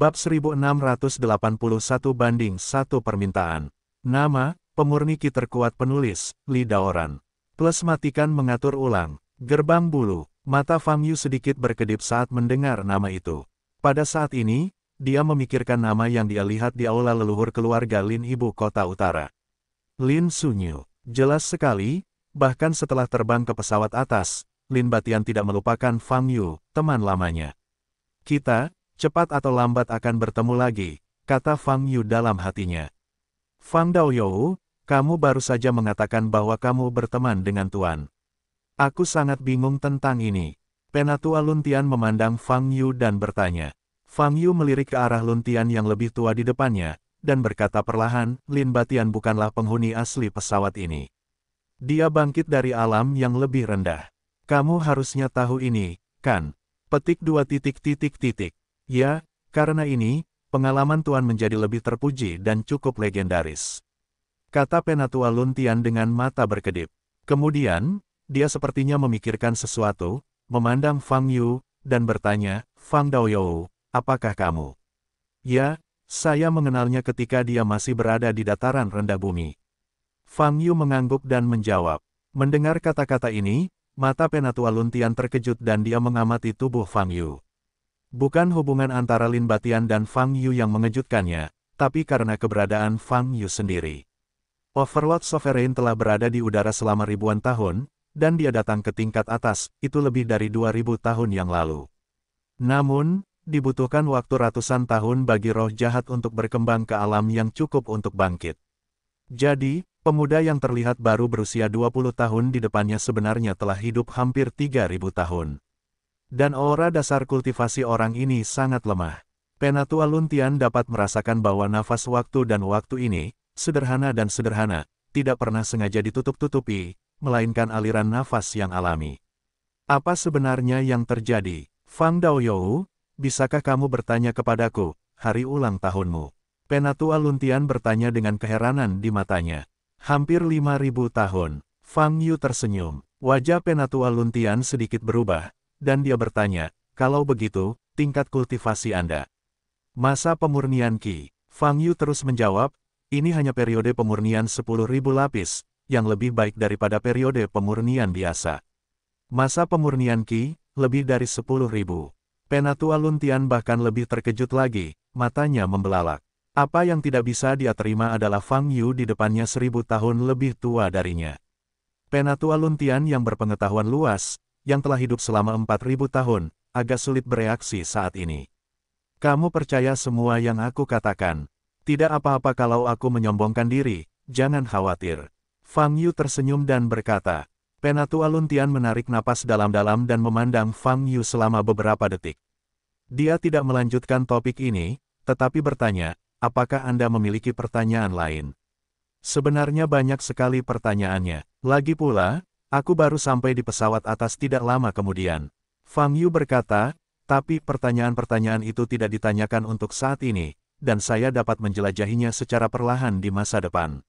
Bab 1681 banding 1 Permintaan. Nama, pemurni ki terkuat penulis, Lidaoran. Plus matikan mengatur ulang. Gerbang bulu, mata Fang Yu sedikit berkedip saat mendengar nama itu. Pada saat ini, dia memikirkan nama yang dia lihat di aula leluhur keluarga Lin Ibu Kota Utara. Lin Sunyu. Jelas sekali, bahkan setelah terbang ke pesawat atas, Lin Batian tidak melupakan Fang Yu, teman lamanya. Kita, Cepat atau lambat akan bertemu lagi, kata Fang Yu dalam hatinya. Fang Daoyou, kamu baru saja mengatakan bahwa kamu berteman dengan Tuan. Aku sangat bingung tentang ini. Penatua Luntian memandang Fang Yu dan bertanya. Fang Yu melirik ke arah Luntian yang lebih tua di depannya, dan berkata perlahan, Lin Batian bukanlah penghuni asli pesawat ini. Dia bangkit dari alam yang lebih rendah. Kamu harusnya tahu ini, kan? Petik dua titik titik titik. Ya, karena ini, pengalaman Tuan menjadi lebih terpuji dan cukup legendaris. Kata Penatua Luntian dengan mata berkedip. Kemudian, dia sepertinya memikirkan sesuatu, memandang Fang Yu, dan bertanya, Fang Daoyou, apakah kamu? Ya, saya mengenalnya ketika dia masih berada di dataran rendah bumi. Fang Yu mengangguk dan menjawab. Mendengar kata-kata ini, mata Penatua Luntian terkejut dan dia mengamati tubuh Fang Yu. Bukan hubungan antara Lin Batian dan Fang Yu yang mengejutkannya, tapi karena keberadaan Fang Yu sendiri. Overlord Sovereign telah berada di udara selama ribuan tahun, dan dia datang ke tingkat atas, itu lebih dari 2000 tahun yang lalu. Namun, dibutuhkan waktu ratusan tahun bagi roh jahat untuk berkembang ke alam yang cukup untuk bangkit. Jadi, pemuda yang terlihat baru berusia 20 tahun di depannya sebenarnya telah hidup hampir 3000 tahun. Dan aura dasar kultivasi orang ini sangat lemah. Penatua Luntian dapat merasakan bahwa nafas waktu dan waktu ini, sederhana dan sederhana, tidak pernah sengaja ditutup-tutupi, melainkan aliran nafas yang alami. Apa sebenarnya yang terjadi? Fang Daoyou, bisakah kamu bertanya kepadaku, hari ulang tahunmu? Penatua Luntian bertanya dengan keheranan di matanya. Hampir 5.000 tahun, Fang Yu tersenyum. Wajah Penatua Luntian sedikit berubah, dan dia bertanya, kalau begitu, tingkat kultivasi Anda. Masa pemurnian Ki, Fang Yu terus menjawab, ini hanya periode pemurnian 10.000 lapis, yang lebih baik daripada periode pemurnian biasa. Masa pemurnian Ki, lebih dari 10.000. Penatua Luntian bahkan lebih terkejut lagi, matanya membelalak. Apa yang tidak bisa dia terima adalah Fang Yu di depannya seribu tahun lebih tua darinya. Penatua Luntian yang berpengetahuan luas, yang telah hidup selama 4000 tahun, agak sulit bereaksi saat ini. Kamu percaya semua yang aku katakan. Tidak apa-apa kalau aku menyombongkan diri, jangan khawatir. Fang Yu tersenyum dan berkata, Penatua Luntian menarik napas dalam-dalam dan memandang Fang Yu selama beberapa detik. Dia tidak melanjutkan topik ini, tetapi bertanya, apakah Anda memiliki pertanyaan lain? Sebenarnya banyak sekali pertanyaannya. Lagi pula, Aku baru sampai di pesawat atas tidak lama kemudian. Fang Yu berkata, tapi pertanyaan-pertanyaan itu tidak ditanyakan untuk saat ini, dan saya dapat menjelajahinya secara perlahan di masa depan.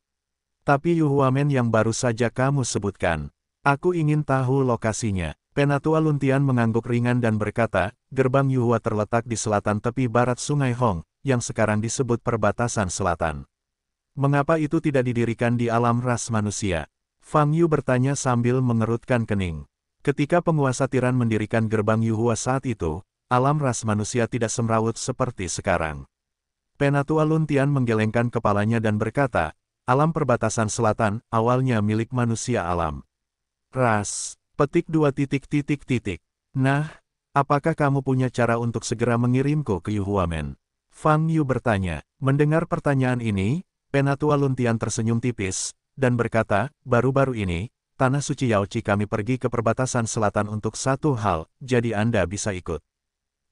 Tapi Yu Huamen yang baru saja kamu sebutkan, aku ingin tahu lokasinya. Penatua Luntian mengangguk ringan dan berkata, gerbang Yu Yuhua terletak di selatan tepi barat Sungai Hong, yang sekarang disebut perbatasan selatan. Mengapa itu tidak didirikan di alam ras manusia? Fang Yu bertanya sambil mengerutkan kening. Ketika penguasa tiran mendirikan gerbang Yuhua saat itu, alam ras manusia tidak semrawut seperti sekarang. Penatua Luntian menggelengkan kepalanya dan berkata, alam perbatasan selatan, awalnya milik manusia alam. Ras, petik dua titik titik titik. Nah, apakah kamu punya cara untuk segera mengirimku ke Men? Fang Yu bertanya. Mendengar pertanyaan ini, Penatua Luntian tersenyum tipis, dan berkata, baru-baru ini, Tanah Suci Yaochi kami pergi ke perbatasan selatan untuk satu hal, jadi Anda bisa ikut.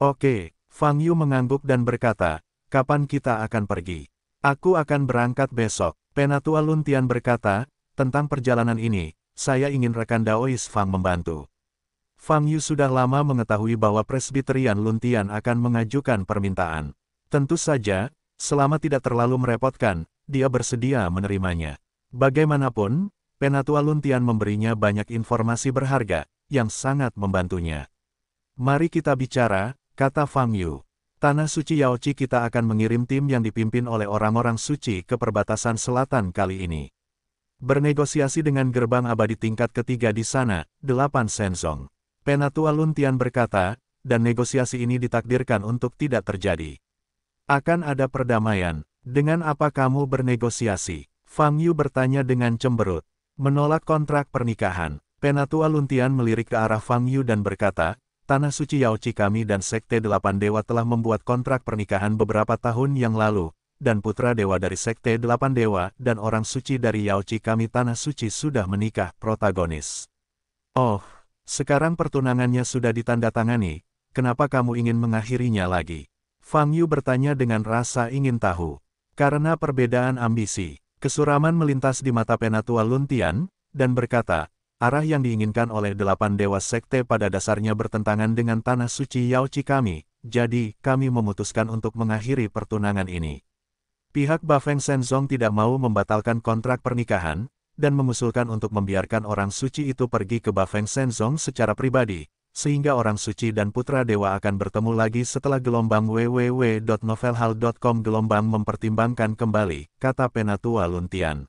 Oke, Fang Yu mengangguk dan berkata, kapan kita akan pergi? Aku akan berangkat besok. Penatua Luntian berkata, tentang perjalanan ini, saya ingin rekan Daois Fang membantu. Fang Yu sudah lama mengetahui bahwa Presbiterian Luntian akan mengajukan permintaan. Tentu saja, selama tidak terlalu merepotkan, dia bersedia menerimanya. Bagaimanapun, Penatua Luntian memberinya banyak informasi berharga, yang sangat membantunya. Mari kita bicara, kata Fang Yu. Tanah suci Yaochi kita akan mengirim tim yang dipimpin oleh orang-orang suci ke perbatasan selatan kali ini. Bernegosiasi dengan gerbang abadi tingkat ketiga di sana, delapan Senzong. Penatua Luntian berkata, dan negosiasi ini ditakdirkan untuk tidak terjadi. Akan ada perdamaian, dengan apa kamu bernegosiasi? Fang Yu bertanya dengan cemberut. Menolak kontrak pernikahan, Penatua Luntian melirik ke arah Fang Yu dan berkata, Tanah Suci Yaochi kami dan Sekte Delapan Dewa telah membuat kontrak pernikahan beberapa tahun yang lalu, dan putra dewa dari Sekte Delapan Dewa dan orang suci dari Yaochi kami Tanah Suci sudah menikah protagonis. Oh, sekarang pertunangannya sudah ditandatangani, kenapa kamu ingin mengakhirinya lagi? Fang Yu bertanya dengan rasa ingin tahu. Karena perbedaan ambisi, Kesuraman melintas di mata Penatua Luntian, dan berkata, arah yang diinginkan oleh delapan dewa sekte pada dasarnya bertentangan dengan tanah suci Yaochi kami, jadi kami memutuskan untuk mengakhiri pertunangan ini. Pihak Bafeng Senzong tidak mau membatalkan kontrak pernikahan, dan mengusulkan untuk membiarkan orang suci itu pergi ke Bafeng Senzong secara pribadi, sehingga orang suci dan putra dewa akan bertemu lagi setelah gelombang www.novelhal.com gelombang mempertimbangkan kembali, kata Penatua Luntian.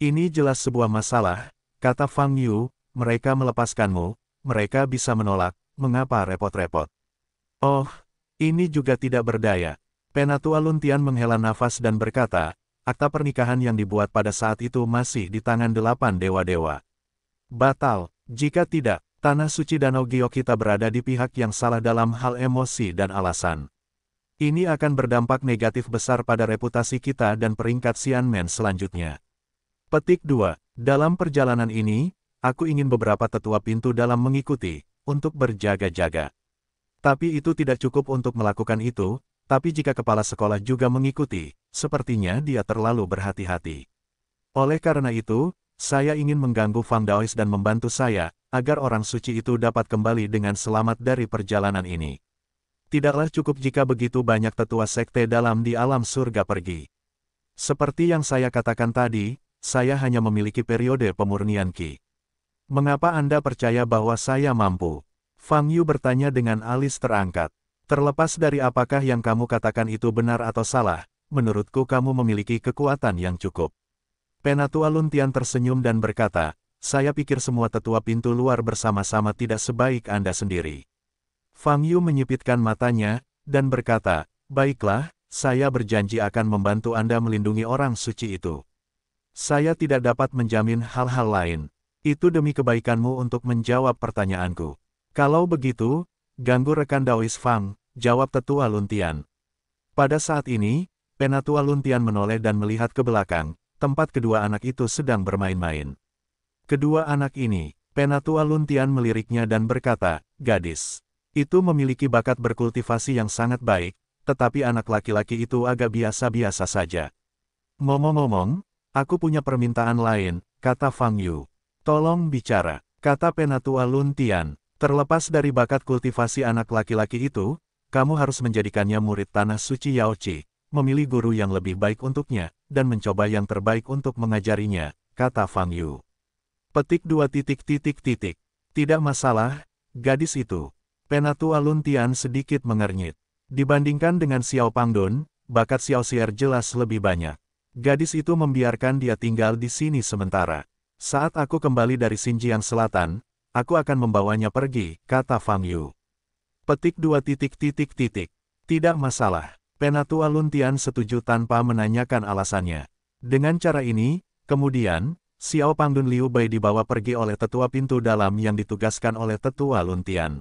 Ini jelas sebuah masalah, kata Fang Yu, mereka melepaskanmu, mereka bisa menolak, mengapa repot-repot. Oh, ini juga tidak berdaya. Penatua Luntian menghela nafas dan berkata, akta pernikahan yang dibuat pada saat itu masih di tangan delapan dewa-dewa. Batal, jika tidak, Tanah suci Danau Giok kita berada di pihak yang salah dalam hal emosi dan alasan. Ini akan berdampak negatif besar pada reputasi kita dan peringkat Xianmen selanjutnya. Petik 2. Dalam perjalanan ini, aku ingin beberapa tetua pintu dalam mengikuti, untuk berjaga-jaga. Tapi itu tidak cukup untuk melakukan itu, tapi jika kepala sekolah juga mengikuti, sepertinya dia terlalu berhati-hati. Oleh karena itu, saya ingin mengganggu Fang Daois dan membantu saya, agar orang suci itu dapat kembali dengan selamat dari perjalanan ini. Tidaklah cukup jika begitu banyak tetua sekte dalam di alam surga pergi. Seperti yang saya katakan tadi, saya hanya memiliki periode pemurnian Ki. Mengapa Anda percaya bahwa saya mampu? Fang Yu bertanya dengan alis terangkat. Terlepas dari apakah yang kamu katakan itu benar atau salah, menurutku kamu memiliki kekuatan yang cukup. Penatua Luntian tersenyum dan berkata, saya pikir semua tetua pintu luar bersama-sama tidak sebaik Anda sendiri. Fang Yu menyipitkan matanya, dan berkata, Baiklah, saya berjanji akan membantu Anda melindungi orang suci itu. Saya tidak dapat menjamin hal-hal lain. Itu demi kebaikanmu untuk menjawab pertanyaanku. Kalau begitu, ganggu rekan Daois Fang, jawab tetua Luntian. Pada saat ini, Penatua Luntian menoleh dan melihat ke belakang, tempat kedua anak itu sedang bermain-main. Kedua anak ini, Penatua Luntian meliriknya dan berkata, gadis. Itu memiliki bakat berkultivasi yang sangat baik, tetapi anak laki-laki itu agak biasa-biasa saja. Ngomong-ngomong, aku punya permintaan lain, kata Fang Yu. Tolong bicara, kata Penatua Luntian. Terlepas dari bakat kultivasi anak laki-laki itu, kamu harus menjadikannya murid tanah suci Yao Chi, memilih guru yang lebih baik untuknya, dan mencoba yang terbaik untuk mengajarinya, kata Fang Yu. Petik dua titik titik titik. Tidak masalah, gadis itu. Penatua Luntian sedikit mengernyit. Dibandingkan dengan Xiao Pangdun, bakat Xiao Xier jelas lebih banyak. Gadis itu membiarkan dia tinggal di sini sementara. Saat aku kembali dari Xinjiang Selatan, aku akan membawanya pergi, kata Fang Yu. Petik dua titik titik titik. Tidak masalah. Penatua Luntian setuju tanpa menanyakan alasannya. Dengan cara ini, kemudian, Xiao Pangdun Liu Bai dibawa pergi oleh tetua pintu dalam yang ditugaskan oleh tetua Luntian.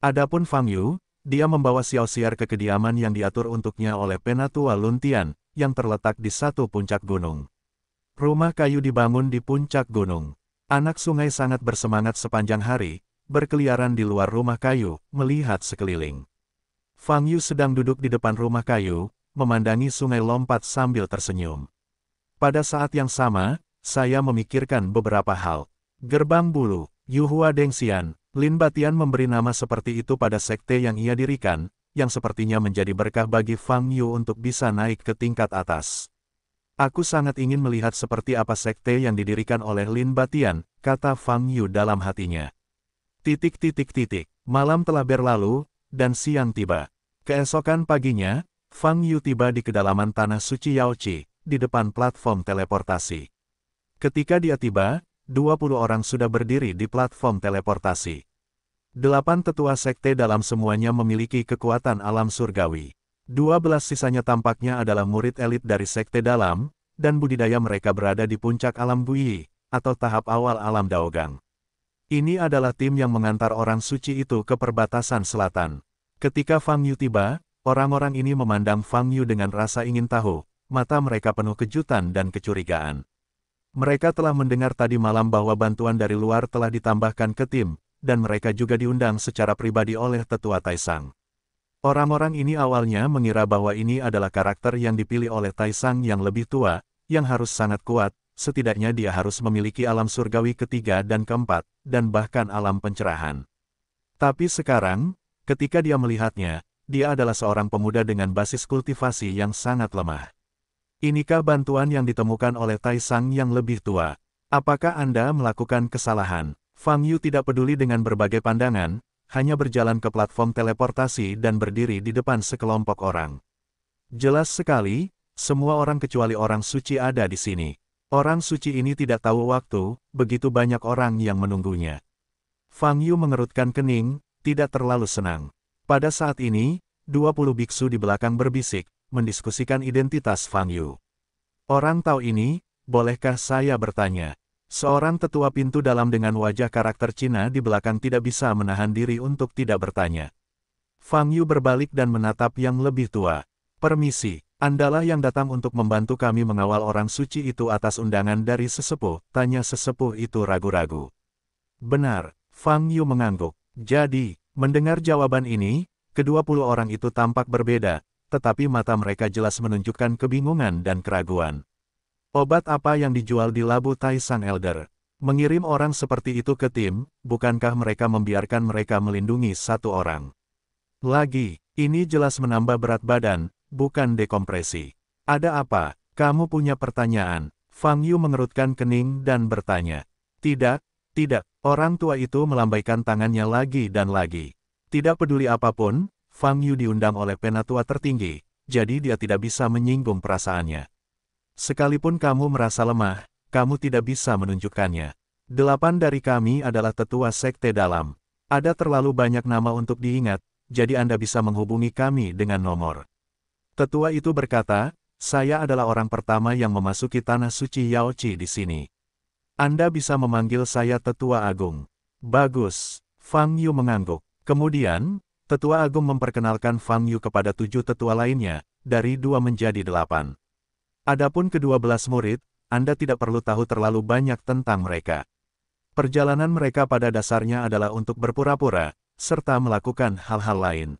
Adapun Fang Yu, dia membawa Xiao Xiar ke kediaman yang diatur untuknya oleh penatua Luntian, yang terletak di satu puncak gunung. Rumah kayu dibangun di puncak gunung. Anak sungai sangat bersemangat sepanjang hari, berkeliaran di luar rumah kayu, melihat sekeliling. Fang Yu sedang duduk di depan rumah kayu, memandangi sungai lompat sambil tersenyum. Pada saat yang sama, saya memikirkan beberapa hal. Gerbang Bulu, Yuhua Dengxian, Lin Batian memberi nama seperti itu pada sekte yang ia dirikan, yang sepertinya menjadi berkah bagi Fang Yu untuk bisa naik ke tingkat atas. Aku sangat ingin melihat seperti apa sekte yang didirikan oleh Lin Batian, kata Fang Yu dalam hatinya. Titik titik titik, malam telah berlalu, dan siang tiba. Keesokan paginya, Fang Yu tiba di kedalaman tanah suci Yaochi, di depan platform teleportasi. Ketika dia tiba, 20 orang sudah berdiri di platform teleportasi. Delapan tetua sekte dalam semuanya memiliki kekuatan alam surgawi. Dua belas sisanya tampaknya adalah murid elit dari sekte dalam, dan budidaya mereka berada di puncak alam buyi, atau tahap awal alam daogang. Ini adalah tim yang mengantar orang suci itu ke perbatasan selatan. Ketika Fang Yu tiba, orang-orang ini memandang Fang Yu dengan rasa ingin tahu, mata mereka penuh kejutan dan kecurigaan. Mereka telah mendengar tadi malam bahwa bantuan dari luar telah ditambahkan ke tim, dan mereka juga diundang secara pribadi oleh tetua Taisang. Orang-orang ini awalnya mengira bahwa ini adalah karakter yang dipilih oleh Taisang yang lebih tua, yang harus sangat kuat, setidaknya dia harus memiliki alam surgawi ketiga dan keempat, dan bahkan alam pencerahan. Tapi sekarang, ketika dia melihatnya, dia adalah seorang pemuda dengan basis kultivasi yang sangat lemah. Inikah bantuan yang ditemukan oleh Taishang yang lebih tua? Apakah Anda melakukan kesalahan? Fang Yu tidak peduli dengan berbagai pandangan, hanya berjalan ke platform teleportasi dan berdiri di depan sekelompok orang. Jelas sekali, semua orang kecuali orang suci ada di sini. Orang suci ini tidak tahu waktu, begitu banyak orang yang menunggunya. Fang Yu mengerutkan kening, tidak terlalu senang. Pada saat ini, 20 biksu di belakang berbisik, mendiskusikan identitas Fang Yu. Orang tahu ini, bolehkah saya bertanya? Seorang tetua pintu dalam dengan wajah karakter Cina di belakang tidak bisa menahan diri untuk tidak bertanya. Fang Yu berbalik dan menatap yang lebih tua. Permisi, Andalah yang datang untuk membantu kami mengawal orang suci itu atas undangan dari sesepuh, tanya sesepuh itu ragu-ragu. Benar, Fang Yu mengangguk. Jadi, mendengar jawaban ini, kedua puluh orang itu tampak berbeda, tetapi mata mereka jelas menunjukkan kebingungan dan keraguan. Obat apa yang dijual di Labu Tai Sang Elder? Mengirim orang seperti itu ke tim, bukankah mereka membiarkan mereka melindungi satu orang? Lagi, ini jelas menambah berat badan, bukan dekompresi. Ada apa? Kamu punya pertanyaan? Fang Yu mengerutkan kening dan bertanya. Tidak, tidak, orang tua itu melambaikan tangannya lagi dan lagi. Tidak peduli apapun, Fang Yu diundang oleh penatua tertinggi, jadi dia tidak bisa menyinggung perasaannya. Sekalipun kamu merasa lemah, kamu tidak bisa menunjukkannya. Delapan dari kami adalah tetua sekte dalam. Ada terlalu banyak nama untuk diingat, jadi Anda bisa menghubungi kami dengan nomor. Tetua itu berkata, saya adalah orang pertama yang memasuki tanah suci Yaochi di sini. Anda bisa memanggil saya Tetua Agung. Bagus, Fang Yu mengangguk. Kemudian, Tetua Agung memperkenalkan Fang Yu kepada tujuh tetua lainnya, dari dua menjadi delapan. Adapun kedua belas murid, Anda tidak perlu tahu terlalu banyak tentang mereka. Perjalanan mereka pada dasarnya adalah untuk berpura-pura, serta melakukan hal-hal lain.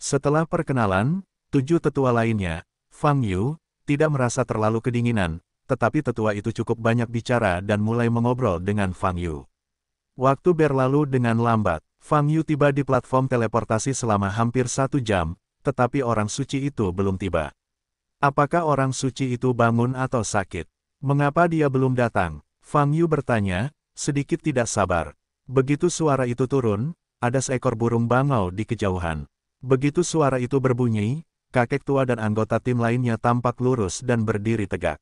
Setelah perkenalan, tujuh tetua lainnya, Fang Yu, tidak merasa terlalu kedinginan, tetapi tetua itu cukup banyak bicara dan mulai mengobrol dengan Fang Yu. Waktu berlalu dengan lambat. Fang Yu tiba di platform teleportasi selama hampir satu jam, tetapi orang suci itu belum tiba. Apakah orang suci itu bangun atau sakit? Mengapa dia belum datang? Fang Yu bertanya, sedikit tidak sabar. Begitu suara itu turun, ada seekor burung bangau di kejauhan. Begitu suara itu berbunyi, kakek tua dan anggota tim lainnya tampak lurus dan berdiri tegak.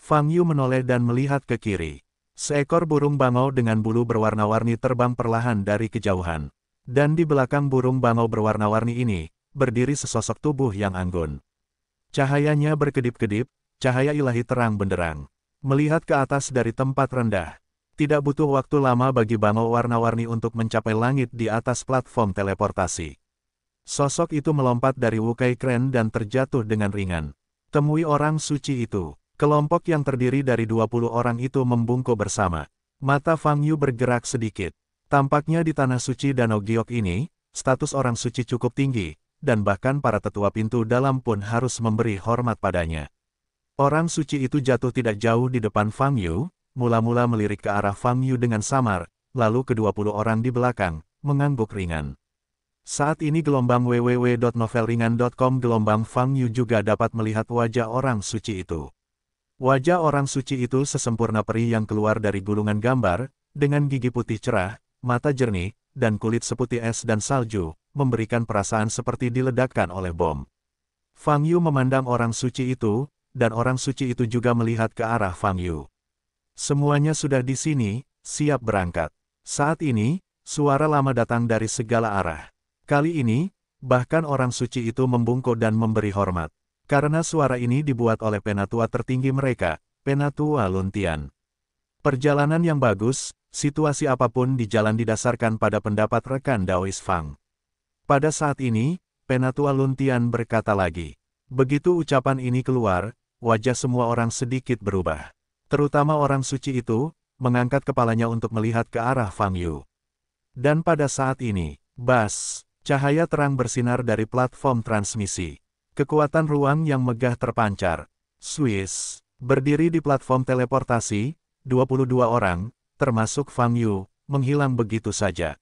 Fang Yu menoleh dan melihat ke kiri. Seekor burung bangau dengan bulu berwarna-warni terbang perlahan dari kejauhan. Dan di belakang burung bangau berwarna-warni ini, berdiri sesosok tubuh yang anggun. Cahayanya berkedip-kedip, cahaya ilahi terang benderang. Melihat ke atas dari tempat rendah, tidak butuh waktu lama bagi bangau warna-warni untuk mencapai langit di atas platform teleportasi. Sosok itu melompat dari Wukai Kren dan terjatuh dengan ringan. Temui orang suci itu. Kelompok yang terdiri dari 20 orang itu membungkuk bersama. Mata Fang Yu bergerak sedikit. Tampaknya di tanah suci Danau Giok ini, status orang suci cukup tinggi, dan bahkan para tetua pintu dalam pun harus memberi hormat padanya. Orang suci itu jatuh tidak jauh di depan Fang Yu, mula-mula melirik ke arah Fang Yu dengan samar, lalu kedua puluh orang di belakang, mengangguk ringan. Saat ini gelombang www.novelringan.com gelombang Fang Yu juga dapat melihat wajah orang suci itu. Wajah orang suci itu sesempurna peri yang keluar dari gulungan gambar, dengan gigi putih cerah, mata jernih, dan kulit seputih es dan salju, memberikan perasaan seperti diledakkan oleh bom. Fang Yu memandang orang suci itu, dan orang suci itu juga melihat ke arah Fang Yu. Semuanya sudah di sini, siap berangkat. Saat ini, suara lama datang dari segala arah. Kali ini, bahkan orang suci itu membungkuk dan memberi hormat. Karena suara ini dibuat oleh penatua tertinggi mereka, Penatua Luntian. Perjalanan yang bagus, situasi apapun di jalan didasarkan pada pendapat rekan Daois Fang. Pada saat ini, Penatua Luntian berkata lagi. Begitu ucapan ini keluar, wajah semua orang sedikit berubah. Terutama orang suci itu, mengangkat kepalanya untuk melihat ke arah Fang Yu. Dan pada saat ini, bas, cahaya terang bersinar dari platform transmisi. Kekuatan ruang yang megah terpancar. Swiss, berdiri di platform teleportasi, 22 orang, termasuk Fang Yu, menghilang begitu saja.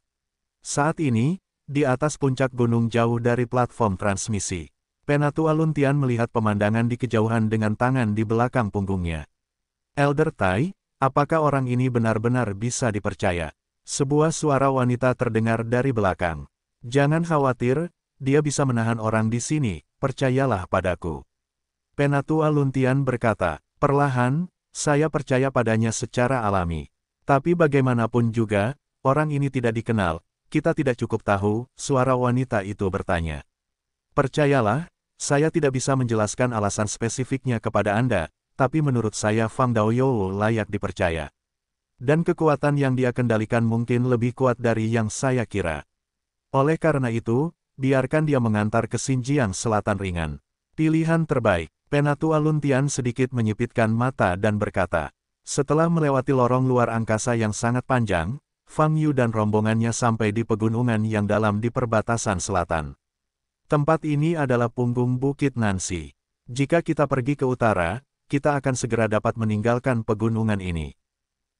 Saat ini, di atas puncak gunung jauh dari platform transmisi, Penatua Luntian melihat pemandangan di kejauhan dengan tangan di belakang punggungnya. Elder Tai, apakah orang ini benar-benar bisa dipercaya? Sebuah suara wanita terdengar dari belakang. Jangan khawatir, dia bisa menahan orang di sini, percayalah padaku. Penatua Luntian berkata, perlahan, saya percaya padanya secara alami. Tapi bagaimanapun juga, orang ini tidak dikenal, kita tidak cukup tahu, suara wanita itu bertanya. Percayalah, saya tidak bisa menjelaskan alasan spesifiknya kepada Anda, tapi menurut saya Fang Daoyou layak dipercaya. Dan kekuatan yang dia kendalikan mungkin lebih kuat dari yang saya kira. Oleh karena itu, biarkan dia mengantar ke Xinjiang Selatan Ringan. Pilihan terbaik, Penatua Luntian sedikit menyipitkan mata dan berkata, setelah melewati lorong luar angkasa yang sangat panjang, Fang Yu dan rombongannya sampai di pegunungan yang dalam di perbatasan selatan. Tempat ini adalah punggung Bukit Nansi. Jika kita pergi ke utara, kita akan segera dapat meninggalkan pegunungan ini.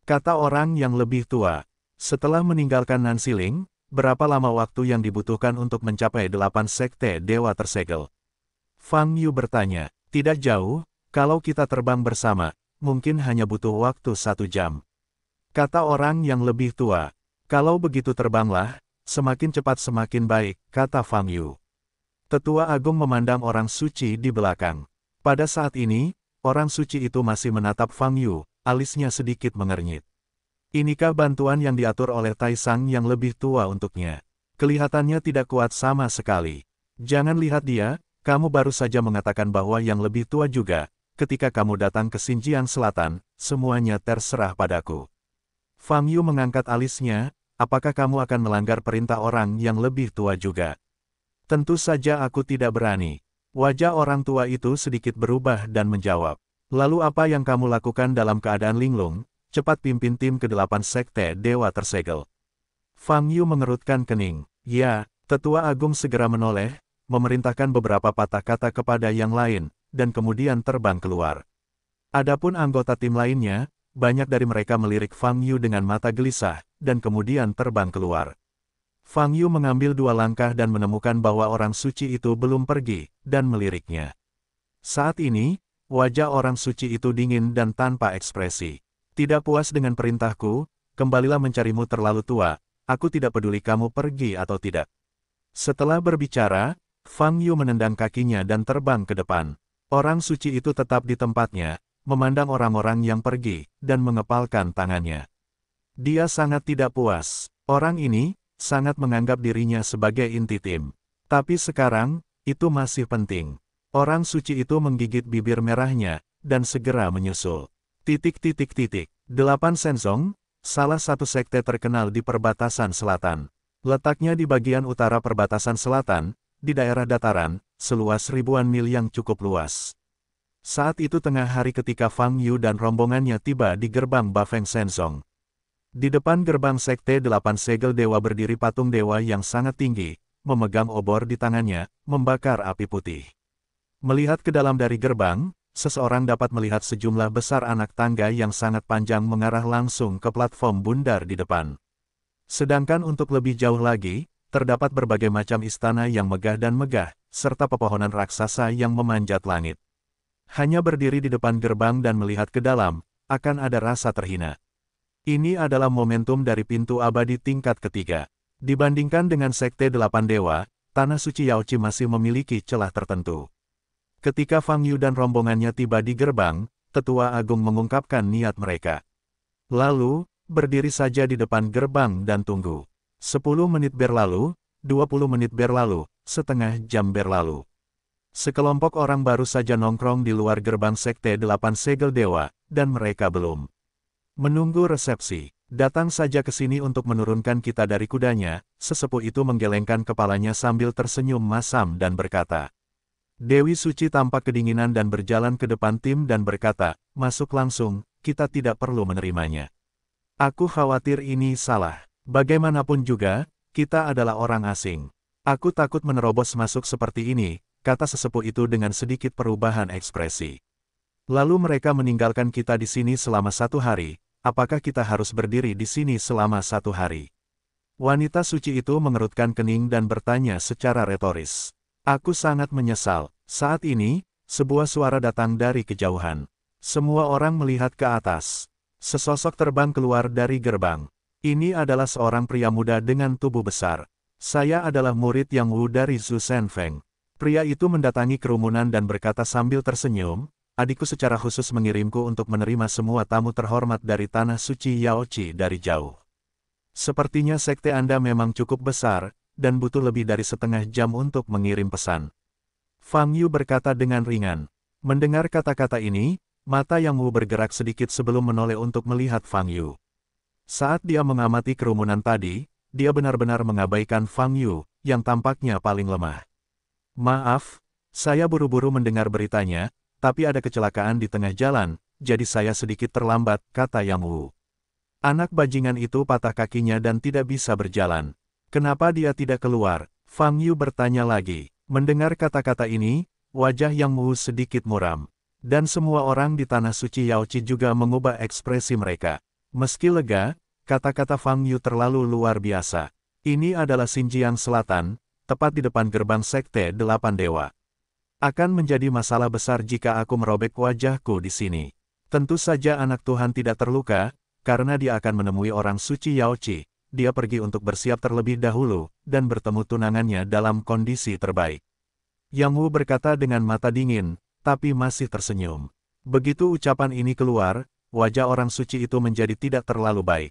Kata orang yang lebih tua, setelah meninggalkan Nansiling, berapa lama waktu yang dibutuhkan untuk mencapai delapan sekte dewa tersegel? Fang Yu bertanya, tidak jauh, kalau kita terbang bersama, mungkin hanya butuh waktu satu jam. Kata orang yang lebih tua, kalau begitu terbanglah, semakin cepat semakin baik, kata Fang Yu. Tetua Agung memandang orang suci di belakang. Pada saat ini, orang suci itu masih menatap Fang Yu, alisnya sedikit mengernyit. Inikah bantuan yang diatur oleh Taisang yang lebih tua untuknya? Kelihatannya tidak kuat sama sekali. Jangan lihat dia, kamu baru saja mengatakan bahwa yang lebih tua juga, ketika kamu datang ke Xinjiang Selatan, semuanya terserah padaku. Fang Yu mengangkat alisnya, apakah kamu akan melanggar perintah orang yang lebih tua juga? Tentu saja aku tidak berani. Wajah orang tua itu sedikit berubah dan menjawab. Lalu apa yang kamu lakukan dalam keadaan linglung, cepat pimpin tim ke-8 Sekte Dewa tersegel. Fang Yu mengerutkan kening. Ya, Tetua Agung segera menoleh, memerintahkan beberapa patah kata kepada yang lain, dan kemudian terbang keluar. Adapun anggota tim lainnya, banyak dari mereka melirik Fang Yu dengan mata gelisah, dan kemudian terbang keluar. Fang Yu mengambil dua langkah dan menemukan bahwa orang suci itu belum pergi, dan meliriknya. Saat ini, wajah orang suci itu dingin dan tanpa ekspresi. Tidak puas dengan perintahku, kembalilah mencarimu terlalu tua, aku tidak peduli kamu pergi atau tidak. Setelah berbicara, Fang Yu menendang kakinya dan terbang ke depan. Orang suci itu tetap di tempatnya, memandang orang-orang yang pergi, dan mengepalkan tangannya. Dia sangat tidak puas. Orang ini, sangat menganggap dirinya sebagai inti tim. Tapi sekarang, itu masih penting. Orang suci itu menggigit bibir merahnya, dan segera menyusul. Titik titik titik. Delapan Sensong, salah satu sekte terkenal di perbatasan selatan. Letaknya di bagian utara perbatasan selatan, di daerah dataran, seluas ribuan mil yang cukup luas. Saat itu tengah hari ketika Fang Yu dan rombongannya tiba di gerbang Bafeng Sensong. Di depan gerbang sekte delapan segel dewa berdiri patung dewa yang sangat tinggi, memegang obor di tangannya, membakar api putih. Melihat ke dalam dari gerbang, seseorang dapat melihat sejumlah besar anak tangga yang sangat panjang mengarah langsung ke platform bundar di depan. Sedangkan untuk lebih jauh lagi, terdapat berbagai macam istana yang megah dan megah, serta pepohonan raksasa yang memanjat langit. Hanya berdiri di depan gerbang dan melihat ke dalam, akan ada rasa terhina. Ini adalah momentum dari pintu abadi tingkat ketiga. Dibandingkan dengan Sekte Delapan Dewa, Tanah Suci Yaochi masih memiliki celah tertentu. Ketika Fang Yu dan rombongannya tiba di gerbang, Tetua Agung mengungkapkan niat mereka. Lalu, berdiri saja di depan gerbang dan tunggu. 10 menit berlalu, 20 menit berlalu, setengah jam berlalu. Sekelompok orang baru saja nongkrong di luar gerbang Sekte Delapan Segel Dewa, dan mereka belum menunggu resepsi. Datang saja ke sini untuk menurunkan kita dari kudanya, sesepuh itu menggelengkan kepalanya sambil tersenyum masam dan berkata, Dewi Suci tampak kedinginan dan berjalan ke depan tim dan berkata, masuk langsung, kita tidak perlu menerimanya. Aku khawatir ini salah. Bagaimanapun juga, kita adalah orang asing. Aku takut menerobos masuk seperti ini, kata sesepuh itu dengan sedikit perubahan ekspresi. Lalu mereka meninggalkan kita di sini selama satu hari, apakah kita harus berdiri di sini selama satu hari? Wanita suci itu mengerutkan kening dan bertanya secara retoris. Aku sangat menyesal. Saat ini, sebuah suara datang dari kejauhan. Semua orang melihat ke atas. Sesosok terbang keluar dari gerbang. Ini adalah seorang pria muda dengan tubuh besar. Saya adalah murid Yang Wu dari Zhu Feng. Pria itu mendatangi kerumunan dan berkata sambil tersenyum, adikku secara khusus mengirimku untuk menerima semua tamu terhormat dari tanah suci Yaochi dari jauh. Sepertinya sekte Anda memang cukup besar, dan butuh lebih dari setengah jam untuk mengirim pesan. Fang Yu berkata dengan ringan. Mendengar kata-kata ini, mata Yang Wu bergerak sedikit sebelum menoleh untuk melihat Fang Yu. Saat dia mengamati kerumunan tadi, dia benar-benar mengabaikan Fang Yu, yang tampaknya paling lemah. Maaf, saya buru-buru mendengar beritanya, tapi ada kecelakaan di tengah jalan, jadi saya sedikit terlambat, kata Yang Wu. Anak bajingan itu patah kakinya dan tidak bisa berjalan. Kenapa dia tidak keluar? Fang Yu bertanya lagi. Mendengar kata-kata ini, wajah Yang Mu sedikit muram. Dan semua orang di Tanah Suci Yao Chi juga mengubah ekspresi mereka. Meski lega, kata-kata Fang Yu terlalu luar biasa. Ini adalah Xinjiang Selatan, tepat di depan gerbang Sekte Delapan Dewa. Akan menjadi masalah besar jika aku merobek wajahku di sini. Tentu saja anak Tuhan tidak terluka, karena dia akan menemui orang suci Yao Chi dia pergi untuk bersiap terlebih dahulu, dan bertemu tunangannya dalam kondisi terbaik. Yang Wu berkata dengan mata dingin, tapi masih tersenyum. Begitu ucapan ini keluar, wajah orang suci itu menjadi tidak terlalu baik.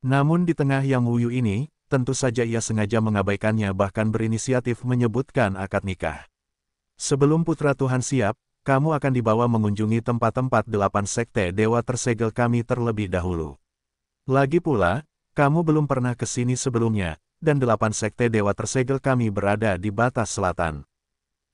Namun di tengah Yang Yu ini, tentu saja ia sengaja mengabaikannya bahkan berinisiatif menyebutkan akad nikah. Sebelum Putra Tuhan siap, kamu akan dibawa mengunjungi tempat-tempat delapan sekte dewa tersegel kami terlebih dahulu. Lagi pula, kamu belum pernah ke sini sebelumnya, dan delapan sekte dewa tersegel kami berada di batas selatan.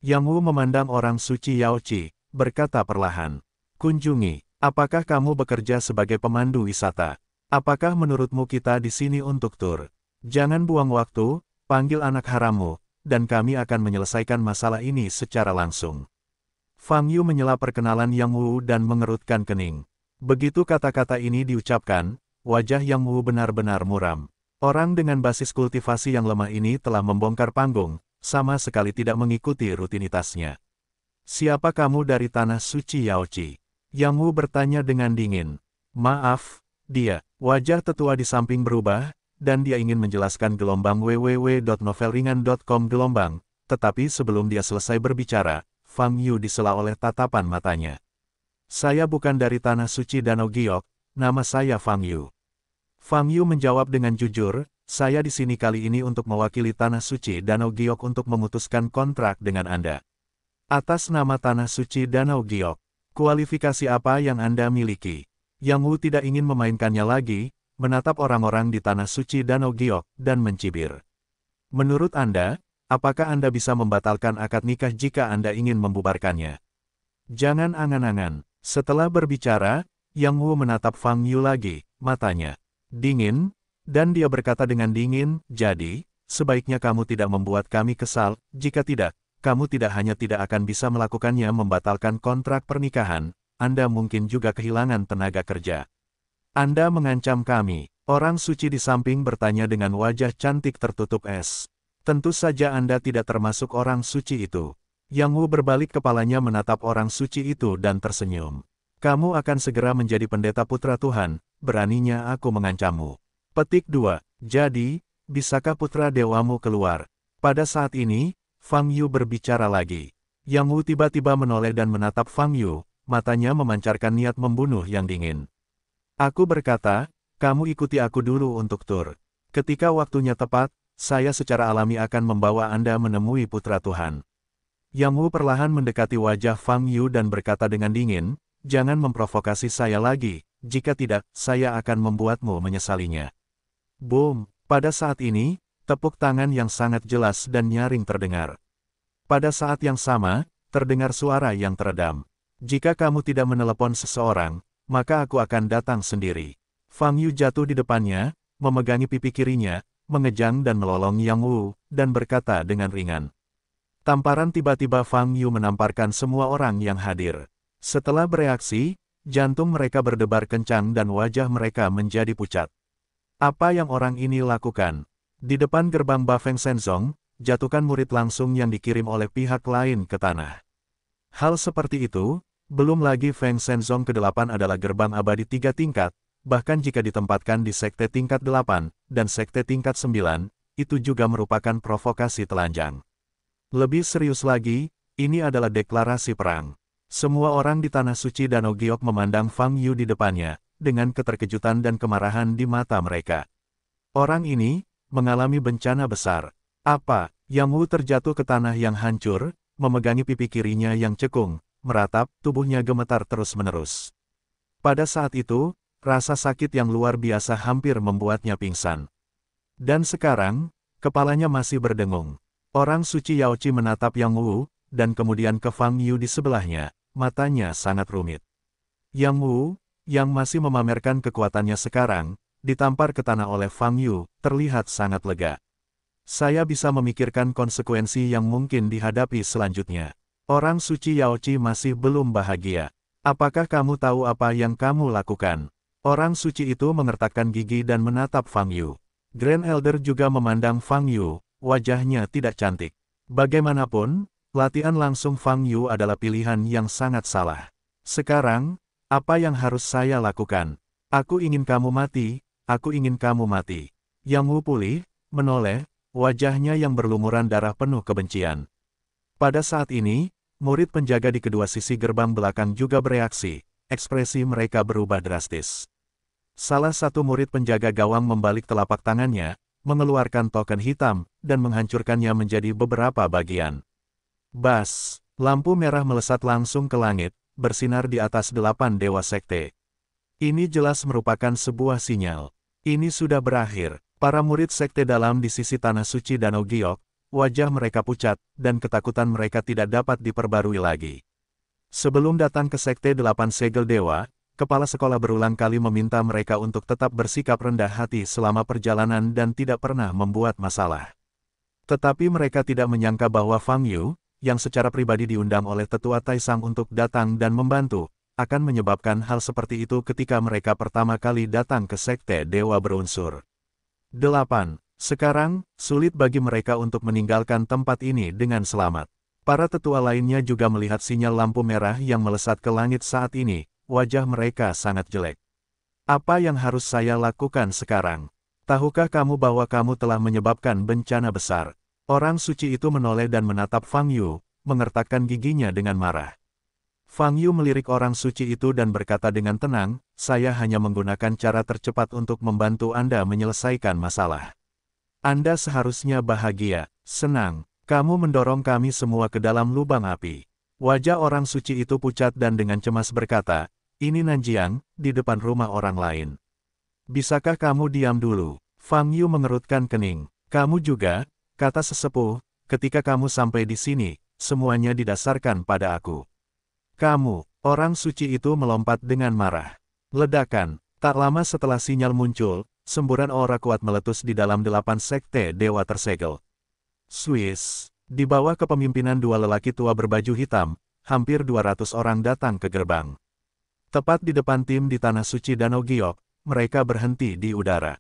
Yang Wu memandang orang suci Yao Chi, berkata perlahan. Kunjungi, apakah kamu bekerja sebagai pemandu wisata? Apakah menurutmu kita di sini untuk tur? Jangan buang waktu, panggil anak haramu, dan kami akan menyelesaikan masalah ini secara langsung. Fang Yu menyela perkenalan Yang Wu dan mengerutkan kening. Begitu kata-kata ini diucapkan, wajah yang Wu benar-benar muram. Orang dengan basis kultivasi yang lemah ini telah membongkar panggung, sama sekali tidak mengikuti rutinitasnya. Siapa kamu dari tanah suci Yaochi? Yang Wu bertanya dengan dingin. Maaf, dia. Wajah tetua di samping berubah, dan dia ingin menjelaskan gelombang www.novelringan.com gelombang, tetapi sebelum dia selesai berbicara, Fang Yu disela oleh tatapan matanya. Saya bukan dari tanah suci Danau Giok, nama saya Fang Yu. Fang Yu menjawab dengan jujur, saya di sini kali ini untuk mewakili Tanah Suci Danau Giok untuk memutuskan kontrak dengan Anda. Atas nama Tanah Suci Danau Giok, kualifikasi apa yang Anda miliki? Yang Wu tidak ingin memainkannya lagi, menatap orang-orang di Tanah Suci Danau Giok, dan mencibir. Menurut Anda, apakah Anda bisa membatalkan akad nikah jika Anda ingin membubarkannya? Jangan angan-angan. Setelah berbicara, Yang Wu menatap Fang Yu lagi, matanya dingin, dan dia berkata dengan dingin, jadi, sebaiknya kamu tidak membuat kami kesal, jika tidak, kamu tidak hanya tidak akan bisa melakukannya membatalkan kontrak pernikahan, Anda mungkin juga kehilangan tenaga kerja. Anda mengancam kami, orang suci di samping bertanya dengan wajah cantik tertutup es. Tentu saja Anda tidak termasuk orang suci itu. Yang Wu berbalik kepalanya menatap orang suci itu dan tersenyum. Kamu akan segera menjadi pendeta putra Tuhan, beraninya aku mengancammu. Petik 2. Jadi, bisakah putra dewamu keluar? Pada saat ini, Fang Yu berbicara lagi. Yang Wu tiba-tiba menoleh dan menatap Fang Yu, matanya memancarkan niat membunuh yang dingin. Aku berkata, kamu ikuti aku dulu untuk tur. Ketika waktunya tepat, saya secara alami akan membawa Anda menemui putra Tuhan. Yang Wu perlahan mendekati wajah Fang Yu dan berkata dengan dingin, jangan memprovokasi saya lagi, jika tidak, saya akan membuatmu menyesalinya. Boom, pada saat ini, tepuk tangan yang sangat jelas dan nyaring terdengar. Pada saat yang sama, terdengar suara yang teredam. Jika kamu tidak menelepon seseorang, maka aku akan datang sendiri. Fang Yu jatuh di depannya, memegangi pipi kirinya, mengejang dan melolong Yang Wu, dan berkata dengan ringan. Tamparan tiba-tiba Fang Yu menamparkan semua orang yang hadir. Setelah bereaksi, Jantung mereka berdebar kencang dan wajah mereka menjadi pucat. Apa yang orang ini lakukan? Di depan gerbang Bafeng Senzong, jatuhkan murid langsung yang dikirim oleh pihak lain ke tanah. Hal seperti itu, belum lagi Feng Senzong ke-8 adalah gerbang abadi tiga tingkat, bahkan jika ditempatkan di sekte tingkat 8 dan sekte tingkat 9, itu juga merupakan provokasi telanjang. Lebih serius lagi, ini adalah deklarasi perang. Semua orang di Tanah Suci Danau Giok memandang Fang Yu di depannya, dengan keterkejutan dan kemarahan di mata mereka. Orang ini, mengalami bencana besar. Apa, Yang Wu terjatuh ke tanah yang hancur, memegangi pipi kirinya yang cekung, meratap, tubuhnya gemetar terus-menerus. Pada saat itu, rasa sakit yang luar biasa hampir membuatnya pingsan. Dan sekarang, kepalanya masih berdengung. Orang suci Yao Chi menatap Yang Wu, dan kemudian ke Fang Yu di sebelahnya matanya sangat rumit. Yang Wu, yang masih memamerkan kekuatannya sekarang, ditampar ke tanah oleh Fang Yu, terlihat sangat lega. Saya bisa memikirkan konsekuensi yang mungkin dihadapi selanjutnya. Orang suci Yao Chi masih belum bahagia. Apakah kamu tahu apa yang kamu lakukan? Orang suci itu mengertakkan gigi dan menatap Fang Yu. Grand Elder juga memandang Fang Yu, wajahnya tidak cantik. Bagaimanapun, Latihan langsung Fang Yu adalah pilihan yang sangat salah. Sekarang, apa yang harus saya lakukan? Aku ingin kamu mati, aku ingin kamu mati. Yang Wu pulih, menoleh, wajahnya yang berlumuran darah penuh kebencian. Pada saat ini, murid penjaga di kedua sisi gerbang belakang juga bereaksi, ekspresi mereka berubah drastis. Salah satu murid penjaga gawang membalik telapak tangannya, mengeluarkan token hitam, dan menghancurkannya menjadi beberapa bagian. Bas, lampu merah melesat langsung ke langit, bersinar di atas delapan dewa sekte. Ini jelas merupakan sebuah sinyal. Ini sudah berakhir. Para murid sekte dalam di sisi tanah suci Danau Giok, wajah mereka pucat, dan ketakutan mereka tidak dapat diperbarui lagi. Sebelum datang ke Sekte Delapan Segel Dewa, kepala sekolah berulang kali meminta mereka untuk tetap bersikap rendah hati selama perjalanan dan tidak pernah membuat masalah. Tetapi mereka tidak menyangka bahwa Fang Yu, yang secara pribadi diundang oleh tetua Taisang untuk datang dan membantu, akan menyebabkan hal seperti itu ketika mereka pertama kali datang ke Sekte Dewa Berunsur. 8. Sekarang, sulit bagi mereka untuk meninggalkan tempat ini dengan selamat. Para tetua lainnya juga melihat sinyal lampu merah yang melesat ke langit saat ini, wajah mereka sangat jelek. Apa yang harus saya lakukan sekarang? Tahukah kamu bahwa kamu telah menyebabkan bencana besar? Orang suci itu menoleh dan menatap Fang Yu, mengertakkan giginya dengan marah. Fang Yu melirik orang suci itu dan berkata dengan tenang, saya hanya menggunakan cara tercepat untuk membantu Anda menyelesaikan masalah. Anda seharusnya bahagia, senang, kamu mendorong kami semua ke dalam lubang api. Wajah orang suci itu pucat dan dengan cemas berkata, ini Nanjiang, di depan rumah orang lain. Bisakah kamu diam dulu? Fang Yu mengerutkan kening. Kamu juga, kata sesepuh, ketika kamu sampai di sini, semuanya didasarkan pada aku. Kamu, orang suci itu melompat dengan marah. Ledakan, tak lama setelah sinyal muncul, semburan aura kuat meletus di dalam delapan sekte dewa tersegel. Swiss, di bawah kepemimpinan dua lelaki tua berbaju hitam, hampir 200 orang datang ke gerbang. Tepat di depan tim di Tanah Suci Danau Giok, mereka berhenti di udara.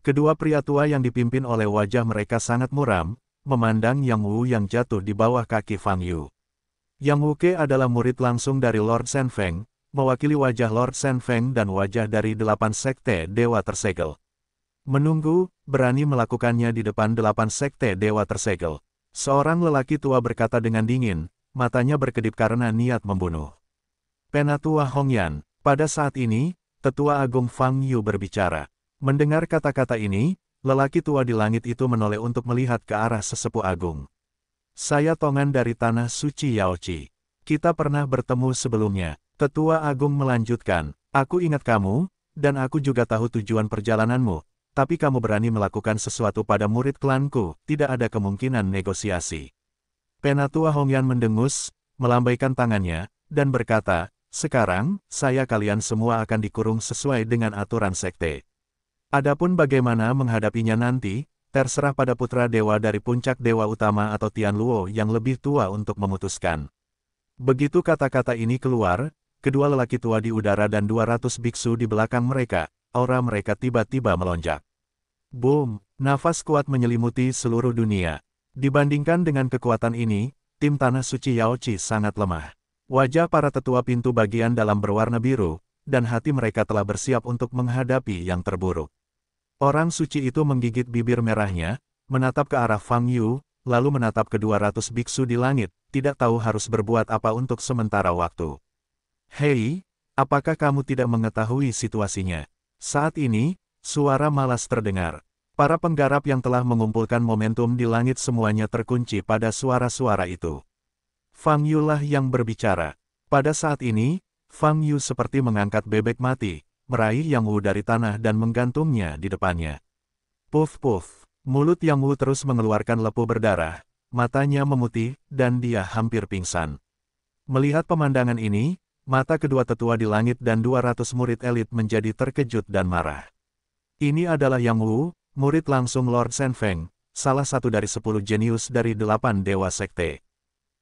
Kedua pria tua yang dipimpin oleh wajah mereka sangat muram, memandang Yang Wu yang jatuh di bawah kaki Fang Yu. Yang Wu Ke adalah murid langsung dari Lord Shen Feng, mewakili wajah Lord Shen Feng dan wajah dari delapan sekte dewa tersegel. Menunggu, berani melakukannya di depan delapan sekte dewa tersegel. Seorang lelaki tua berkata dengan dingin, matanya berkedip karena niat membunuh. Penatua Hongyan, pada saat ini, Tetua Agung Fang Yu berbicara. Mendengar kata-kata ini, lelaki tua di langit itu menoleh untuk melihat ke arah sesepuh agung. Saya Tongan dari Tanah Suci Yaochi. Kita pernah bertemu sebelumnya. Tetua Agung melanjutkan, Aku ingat kamu, dan aku juga tahu tujuan perjalananmu, tapi kamu berani melakukan sesuatu pada murid klanku, tidak ada kemungkinan negosiasi. Penatua Hongyan mendengus, melambaikan tangannya, dan berkata, sekarang, saya kalian semua akan dikurung sesuai dengan aturan sekte. Adapun bagaimana menghadapinya nanti, terserah pada putra dewa dari puncak dewa utama atau Tian Luo yang lebih tua untuk memutuskan. Begitu kata-kata ini keluar, kedua lelaki tua di udara dan 200 biksu di belakang mereka, aura mereka tiba-tiba melonjak. Boom, nafas kuat menyelimuti seluruh dunia. Dibandingkan dengan kekuatan ini, tim Tanah Suci Yaochi sangat lemah. Wajah para tetua pintu bagian dalam berwarna biru, dan hati mereka telah bersiap untuk menghadapi yang terburuk. Orang suci itu menggigit bibir merahnya, menatap ke arah Fang Yu, lalu menatap ke 200 biksu di langit, tidak tahu harus berbuat apa untuk sementara waktu. Hei, apakah kamu tidak mengetahui situasinya? Saat ini, suara malas terdengar. Para penggarap yang telah mengumpulkan momentum di langit semuanya terkunci pada suara-suara itu. Fang Yu lah yang berbicara. Pada saat ini, Fang Yu seperti mengangkat bebek mati, meraih Yang Wu dari tanah dan menggantungnya di depannya. Puff puff, mulut Yang Wu terus mengeluarkan lepuh berdarah, matanya memutih, dan dia hampir pingsan. Melihat pemandangan ini, mata kedua tetua di langit dan 200 murid elit menjadi terkejut dan marah. Ini adalah Yang Wu, murid langsung Lord Senfeng, salah satu dari sepuluh jenius dari delapan dewa sekte.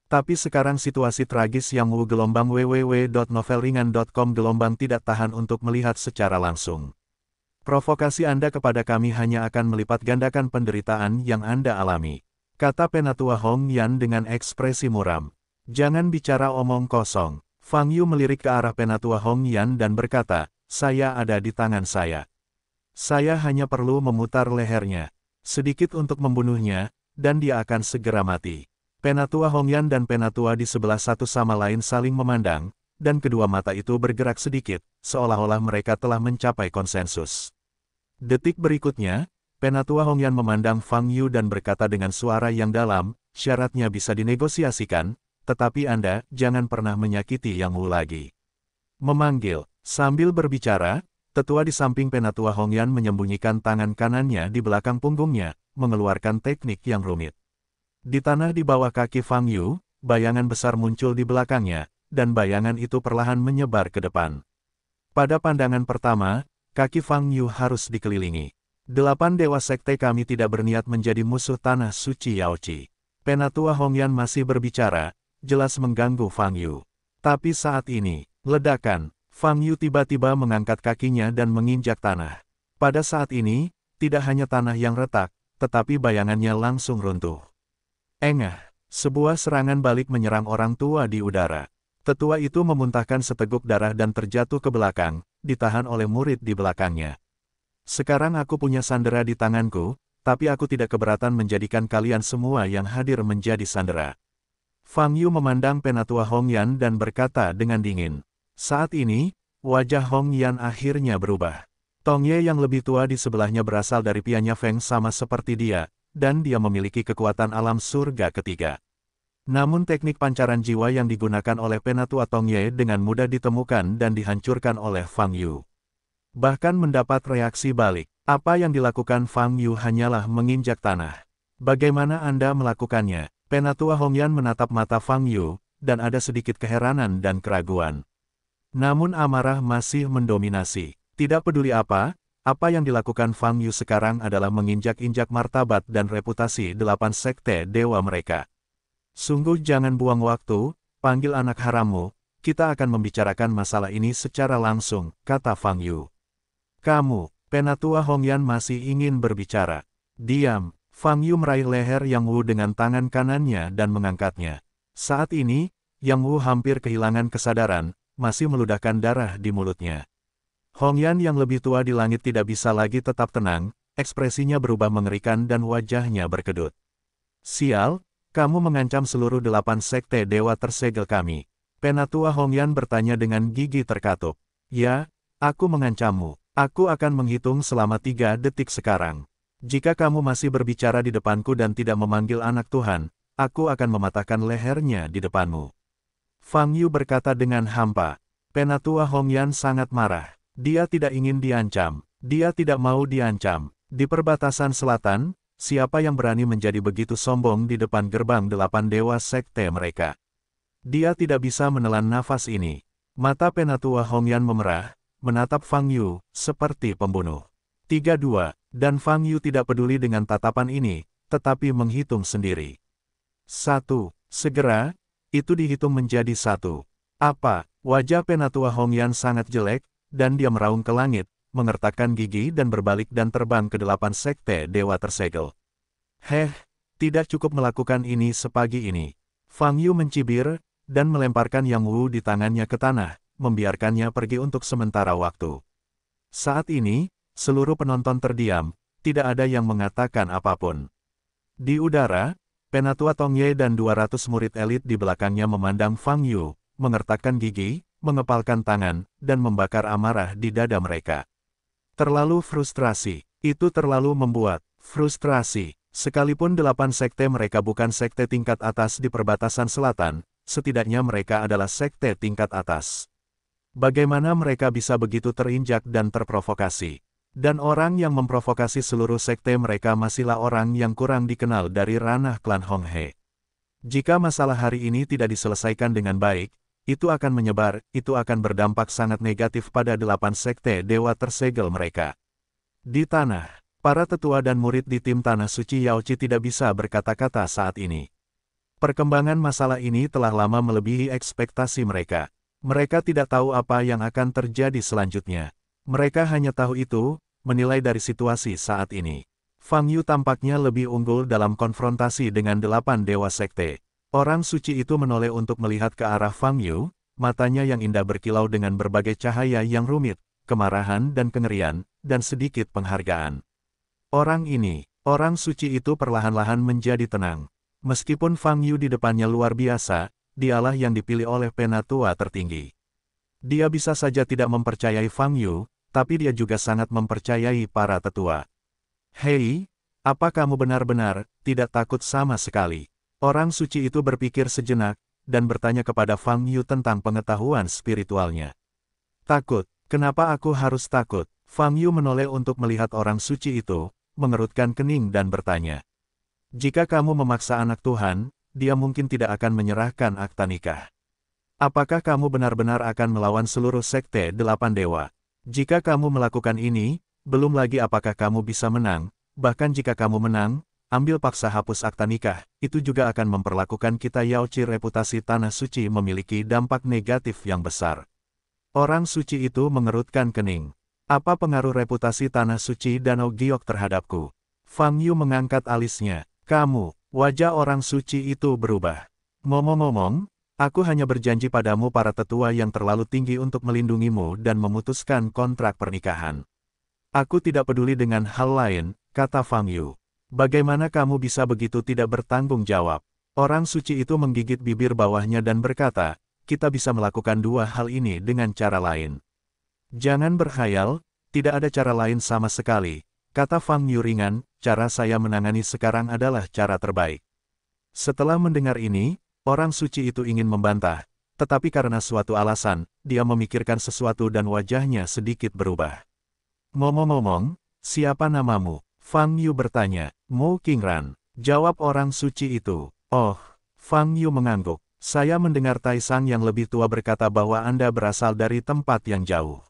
Tapi sekarang situasi tragis yang Wu gelombang www.novelringan.com gelombang tidak tahan untuk melihat secara langsung. Provokasi Anda kepada kami hanya akan melipat gandakan penderitaan yang Anda alami. Kata Penatua Hong Yan dengan ekspresi muram. Jangan bicara omong kosong. Fang Yu melirik ke arah Penatua Hong Yan dan berkata, saya ada di tangan saya. Saya hanya perlu memutar lehernya. Sedikit untuk membunuhnya, dan dia akan segera mati. Penatua Hongyan dan Penatua di sebelah satu sama lain saling memandang, dan kedua mata itu bergerak sedikit, seolah-olah mereka telah mencapai konsensus. Detik berikutnya, Penatua Hongyan memandang Fang Yu dan berkata dengan suara yang dalam, syaratnya bisa dinegosiasikan, tetapi Anda jangan pernah menyakiti Yang Wu lagi. Memanggil, sambil berbicara, tetua di samping Penatua Hongyan menyembunyikan tangan kanannya di belakang punggungnya, mengeluarkan teknik yang rumit. Di tanah di bawah kaki Fang Yu, bayangan besar muncul di belakangnya, dan bayangan itu perlahan menyebar ke depan. Pada pandangan pertama, kaki Fang Yu harus dikelilingi. Delapan dewa sekte kami tidak berniat menjadi musuh tanah suci Yao Chi. Penatua Hongyan masih berbicara, jelas mengganggu Fang Yu. Tapi saat ini, ledakan, Fang Yu tiba-tiba mengangkat kakinya dan menginjak tanah. Pada saat ini, tidak hanya tanah yang retak, tetapi bayangannya langsung runtuh. Engah, sebuah serangan balik menyerang orang tua di udara. Tetua itu memuntahkan seteguk darah dan terjatuh ke belakang, ditahan oleh murid di belakangnya. Sekarang aku punya sandera di tanganku, tapi aku tidak keberatan menjadikan kalian semua yang hadir menjadi sandera. Fang Yu memandang penatua Hong Yan dan berkata dengan dingin. Saat ini, wajah Hong Yan akhirnya berubah. Tong Ye yang lebih tua di sebelahnya berasal dari pianya Feng sama seperti dia, dan dia memiliki kekuatan alam surga ketiga. Namun teknik pancaran jiwa yang digunakan oleh Penatua Tongye dengan mudah ditemukan dan dihancurkan oleh Fang Yu. Bahkan mendapat reaksi balik. Apa yang dilakukan Fang Yu hanyalah menginjak tanah. Bagaimana Anda melakukannya? Penatua Hongyan menatap mata Fang Yu, dan ada sedikit keheranan dan keraguan. Namun amarah masih mendominasi. Tidak peduli apa, apa yang dilakukan Fang Yu sekarang adalah menginjak-injak martabat dan reputasi delapan sekte dewa mereka. Sungguh jangan buang waktu, panggil anak harammu, kita akan membicarakan masalah ini secara langsung, kata Fang Yu. Kamu, Penatua Hong Yan masih ingin berbicara. Diam, Fang Yu meraih leher Yang Wu dengan tangan kanannya dan mengangkatnya. Saat ini, Yang Wu hampir kehilangan kesadaran, masih meludahkan darah di mulutnya. Hong Yan yang lebih tua di langit tidak bisa lagi tetap tenang, ekspresinya berubah mengerikan dan wajahnya berkedut. Sial, kamu mengancam seluruh delapan sekte dewa tersegel kami. Penatua Hongyan bertanya dengan gigi terkatup. Ya, aku mengancammu. Aku akan menghitung selama tiga detik sekarang. Jika kamu masih berbicara di depanku dan tidak memanggil anak Tuhan, aku akan mematahkan lehernya di depanmu. Fang Yu berkata dengan hampa. Penatua Hongyan sangat marah. Dia tidak ingin diancam. Dia tidak mau diancam. Di perbatasan selatan, siapa yang berani menjadi begitu sombong di depan gerbang delapan dewa sekte mereka? Dia tidak bisa menelan nafas ini. Mata penatua Hongyan memerah, menatap Fang Yu, seperti pembunuh. Tiga dua, Dan Fang Yu tidak peduli dengan tatapan ini, tetapi menghitung sendiri. Satu, Segera, itu dihitung menjadi satu. Apa, wajah penatua Hongyan sangat jelek, dan dia meraung ke langit, mengertakkan gigi dan berbalik dan terbang ke delapan sekte dewa tersegel. Heh, tidak cukup melakukan ini sepagi ini. Fang Yu mencibir, dan melemparkan Yang Wu di tangannya ke tanah, membiarkannya pergi untuk sementara waktu. Saat ini, seluruh penonton terdiam, tidak ada yang mengatakan apapun. Di udara, Penatua Tongye dan 200 murid elit di belakangnya memandang Fang Yu, mengertakkan gigi, mengepalkan tangan, dan membakar amarah di dada mereka. Terlalu frustrasi, itu terlalu membuat frustrasi. Sekalipun delapan sekte mereka bukan sekte tingkat atas di perbatasan selatan, setidaknya mereka adalah sekte tingkat atas. Bagaimana mereka bisa begitu terinjak dan terprovokasi? Dan orang yang memprovokasi seluruh sekte mereka masihlah orang yang kurang dikenal dari ranah klan Honghe. Jika masalah hari ini tidak diselesaikan dengan baik, itu akan menyebar, itu akan berdampak sangat negatif pada delapan sekte dewa tersegel mereka. Di tanah, para tetua dan murid di tim Tanah Suci Yaochi tidak bisa berkata-kata saat ini. Perkembangan masalah ini telah lama melebihi ekspektasi mereka. Mereka tidak tahu apa yang akan terjadi selanjutnya. Mereka hanya tahu itu, menilai dari situasi saat ini. Fang Yu tampaknya lebih unggul dalam konfrontasi dengan delapan dewa sekte. Orang suci itu menoleh untuk melihat ke arah Fang Yu, matanya yang indah berkilau dengan berbagai cahaya yang rumit, kemarahan dan kengerian, dan sedikit penghargaan. Orang ini, orang suci itu perlahan-lahan menjadi tenang. Meskipun Fang Yu di depannya luar biasa, dialah yang dipilih oleh penatua tertinggi. Dia bisa saja tidak mempercayai Fang Yu, tapi dia juga sangat mempercayai para tetua. Hei, apa kamu benar-benar tidak takut sama sekali? Orang suci itu berpikir sejenak, dan bertanya kepada Fang Yu tentang pengetahuan spiritualnya. Takut, kenapa aku harus takut? Fang Yu menoleh untuk melihat orang suci itu, mengerutkan kening dan bertanya. Jika kamu memaksa anak Tuhan, dia mungkin tidak akan menyerahkan akta nikah. Apakah kamu benar-benar akan melawan seluruh sekte delapan dewa? Jika kamu melakukan ini, belum lagi apakah kamu bisa menang, bahkan jika kamu menang, ambil paksa hapus akta nikah, itu juga akan memperlakukan kita Yaoci reputasi tanah suci memiliki dampak negatif yang besar. Orang suci itu mengerutkan kening. Apa pengaruh reputasi tanah suci Danau Giok terhadapku? Fang Yu mengangkat alisnya. Kamu, wajah orang suci itu berubah. Ngomong-ngomong, aku hanya berjanji padamu para tetua yang terlalu tinggi untuk melindungimu dan memutuskan kontrak pernikahan. Aku tidak peduli dengan hal lain, kata Fang Yu. Bagaimana kamu bisa begitu tidak bertanggung jawab? Orang suci itu menggigit bibir bawahnya dan berkata, kita bisa melakukan dua hal ini dengan cara lain. Jangan berkhayal, tidak ada cara lain sama sekali, kata Fang Yuringan, cara saya menangani sekarang adalah cara terbaik. Setelah mendengar ini, orang suci itu ingin membantah, tetapi karena suatu alasan, dia memikirkan sesuatu dan wajahnya sedikit berubah. Ngomong-ngomong, siapa namamu? Fang Yu bertanya, Mo Qingran, jawab orang suci itu, oh, Fang Yu mengangguk, saya mendengar Tai yang lebih tua berkata bahwa Anda berasal dari tempat yang jauh.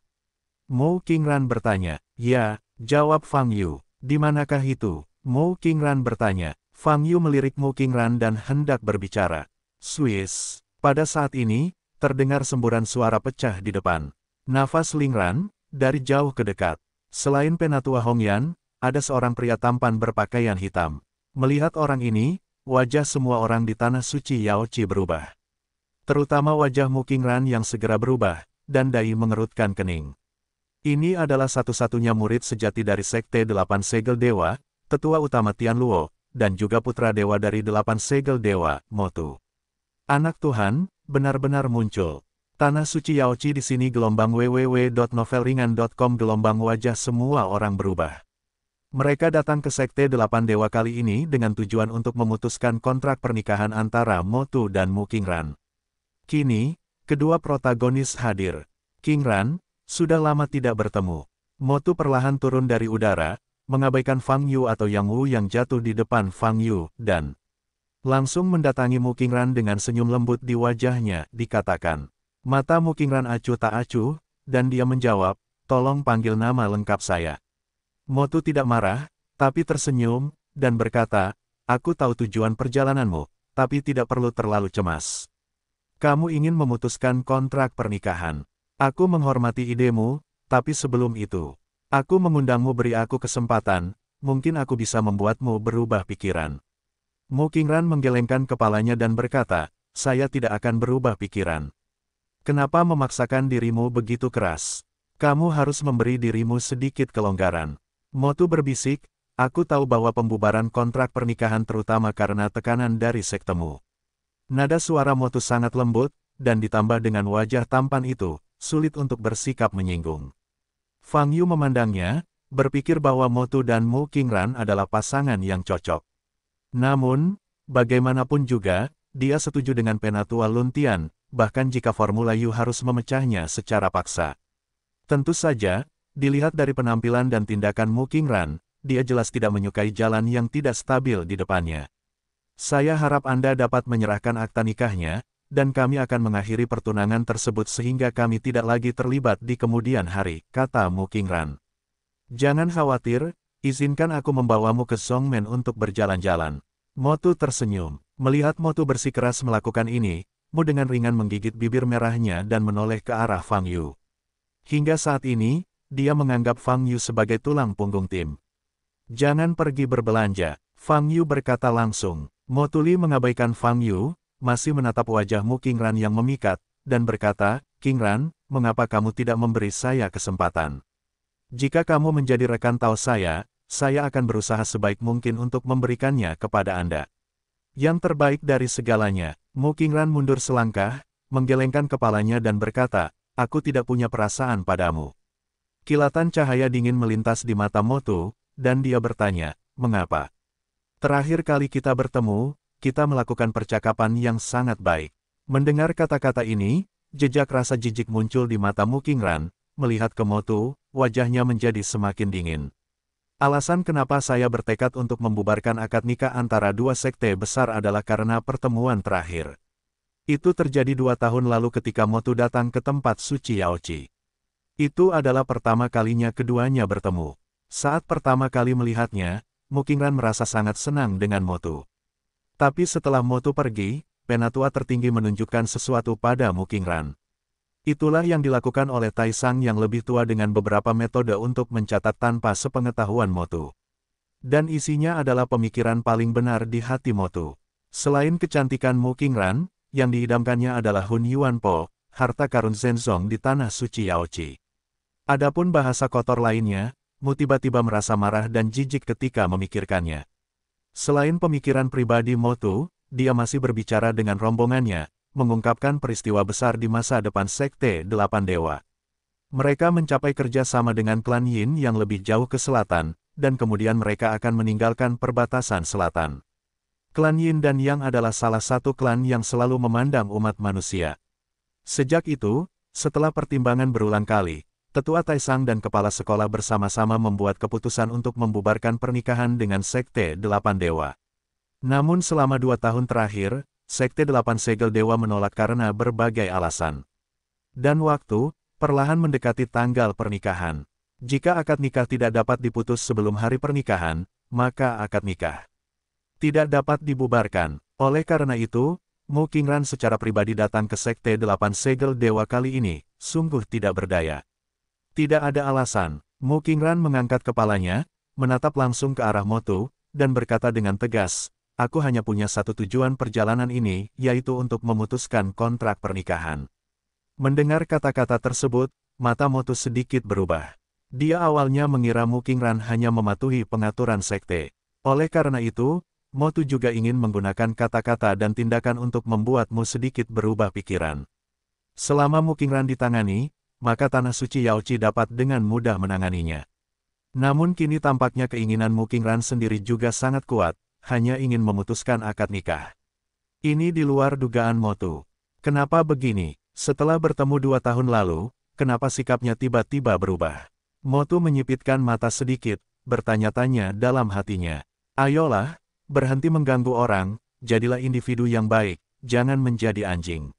Mo Qingran bertanya, ya, jawab Fang Yu, di manakah itu? Mo Qingran bertanya, Fang Yu melirik Mo Qingran dan hendak berbicara. Swiss, pada saat ini, terdengar semburan suara pecah di depan. Nafas Lingran, dari jauh ke dekat. Selain Penatua Hongyan, ada seorang pria tampan berpakaian hitam. Melihat orang ini, wajah semua orang di tanah suci Yao Chi berubah. Terutama wajah Mukingran yang segera berubah, dan Dai mengerutkan kening. Ini adalah satu-satunya murid sejati dari Sekte Delapan Segel Dewa, Tetua Utama Tian Luo, dan juga Putra Dewa dari Delapan Segel Dewa, Motu. Anak Tuhan, benar-benar muncul. Tanah suci Yao Chi di sini gelombang www.novelringan.com gelombang wajah semua orang berubah. Mereka datang ke Sekte Delapan Dewa kali ini dengan tujuan untuk memutuskan kontrak pernikahan antara Motu dan Mu Kingran. Kini, kedua protagonis hadir. Kingran, sudah lama tidak bertemu. Motu perlahan turun dari udara, mengabaikan Fang Yu atau Yang Wu yang jatuh di depan Fang Yu, dan langsung mendatangi Mu Kingran dengan senyum lembut di wajahnya, dikatakan. Mata Mu Kingran acuh tak acuh, dan dia menjawab, tolong panggil nama lengkap saya. Motu tidak marah, tapi tersenyum, dan berkata, Aku tahu tujuan perjalananmu, tapi tidak perlu terlalu cemas. Kamu ingin memutuskan kontrak pernikahan. Aku menghormati idemu, tapi sebelum itu, aku mengundangmu beri aku kesempatan, mungkin aku bisa membuatmu berubah pikiran. Mu Kingran menggelengkan kepalanya dan berkata, saya tidak akan berubah pikiran. Kenapa memaksakan dirimu begitu keras? Kamu harus memberi dirimu sedikit kelonggaran. Motu berbisik, aku tahu bahwa pembubaran kontrak pernikahan terutama karena tekanan dari sektemu. Nada suara Motu sangat lembut, dan ditambah dengan wajah tampan itu, sulit untuk bersikap menyinggung. Fang Yu memandangnya, berpikir bahwa Motu dan Mu Qingran adalah pasangan yang cocok. Namun, bagaimanapun juga, dia setuju dengan penatua Luntian, bahkan jika Formula Yu harus memecahnya secara paksa. Tentu saja, Dilihat dari penampilan dan tindakan Mu Qingran, dia jelas tidak menyukai jalan yang tidak stabil di depannya. Saya harap Anda dapat menyerahkan akta nikahnya, dan kami akan mengakhiri pertunangan tersebut sehingga kami tidak lagi terlibat di kemudian hari, kata Mu Qingran. Jangan khawatir, izinkan aku membawamu ke Songmen untuk berjalan-jalan. Motu tersenyum. Melihat Motu bersikeras melakukan ini, Mu dengan ringan menggigit bibir merahnya dan menoleh ke arah Fang Yu. Hingga saat ini, dia menganggap Fang Yu sebagai tulang punggung tim. Jangan pergi berbelanja, Fang Yu berkata langsung. Motuli mengabaikan Fang Yu, masih menatap wajahmu Ran yang memikat, dan berkata, King Ran, mengapa kamu tidak memberi saya kesempatan? Jika kamu menjadi rekan tahu saya, saya akan berusaha sebaik mungkin untuk memberikannya kepada Anda. Yang terbaik dari segalanya, Mu King Ran mundur selangkah, menggelengkan kepalanya dan berkata, aku tidak punya perasaan padamu. Kilatan cahaya dingin melintas di mata Moto, dan dia bertanya, mengapa? Terakhir kali kita bertemu, kita melakukan percakapan yang sangat baik. Mendengar kata-kata ini, jejak rasa jijik muncul di mata Mukingran, melihat ke Motu, wajahnya menjadi semakin dingin. Alasan kenapa saya bertekad untuk membubarkan akad nikah antara dua sekte besar adalah karena pertemuan terakhir. Itu terjadi dua tahun lalu ketika Motu datang ke tempat suci Yaochi. Itu adalah pertama kalinya keduanya bertemu. Saat pertama kali melihatnya, Mukingran merasa sangat senang dengan Motu. Tapi setelah Motu pergi, penatua tertinggi menunjukkan sesuatu pada Mukingran. Itulah yang dilakukan oleh Taisang yang lebih tua dengan beberapa metode untuk mencatat tanpa sepengetahuan Motu. Dan isinya adalah pemikiran paling benar di hati Motu. Selain kecantikan Mukingran, yang diidamkannya adalah Hun Yuan Po, harta karun Zenzong di tanah suci Yaochi. Adapun bahasa kotor lainnya, Mu tiba-tiba merasa marah dan jijik ketika memikirkannya. Selain pemikiran pribadi Motu, dia masih berbicara dengan rombongannya, mengungkapkan peristiwa besar di masa depan Sekte Delapan Dewa. Mereka mencapai kerja sama dengan klan Yin yang lebih jauh ke selatan, dan kemudian mereka akan meninggalkan perbatasan selatan. Klan Yin dan Yang adalah salah satu klan yang selalu memandang umat manusia. Sejak itu, setelah pertimbangan berulang kali, Tetua Taisang dan kepala sekolah bersama-sama membuat keputusan untuk membubarkan pernikahan dengan Sekte Delapan Dewa. Namun selama dua tahun terakhir, Sekte Delapan Segel Dewa menolak karena berbagai alasan. Dan waktu, perlahan mendekati tanggal pernikahan. Jika akad nikah tidak dapat diputus sebelum hari pernikahan, maka akad nikah tidak dapat dibubarkan. Oleh karena itu, Mu Qingran secara pribadi datang ke Sekte Delapan Segel Dewa kali ini, sungguh tidak berdaya. Tidak ada alasan, Mu Qingran mengangkat kepalanya, menatap langsung ke arah Motu, dan berkata dengan tegas, aku hanya punya satu tujuan perjalanan ini, yaitu untuk memutuskan kontrak pernikahan. Mendengar kata-kata tersebut, mata Motu sedikit berubah. Dia awalnya mengira Mu Mukingran hanya mematuhi pengaturan sekte. Oleh karena itu, Motu juga ingin menggunakan kata-kata dan tindakan untuk membuatmu sedikit berubah pikiran. Selama Mu Mukingran ditangani, maka tanah suci Yaochi dapat dengan mudah menanganinya. Namun kini tampaknya keinginan Muking Ran sendiri juga sangat kuat, hanya ingin memutuskan akad nikah. Ini di luar dugaan Motu. Kenapa begini? Setelah bertemu dua tahun lalu, kenapa sikapnya tiba-tiba berubah? Motu menyipitkan mata sedikit, bertanya-tanya dalam hatinya. Ayolah, berhenti mengganggu orang, jadilah individu yang baik, jangan menjadi anjing.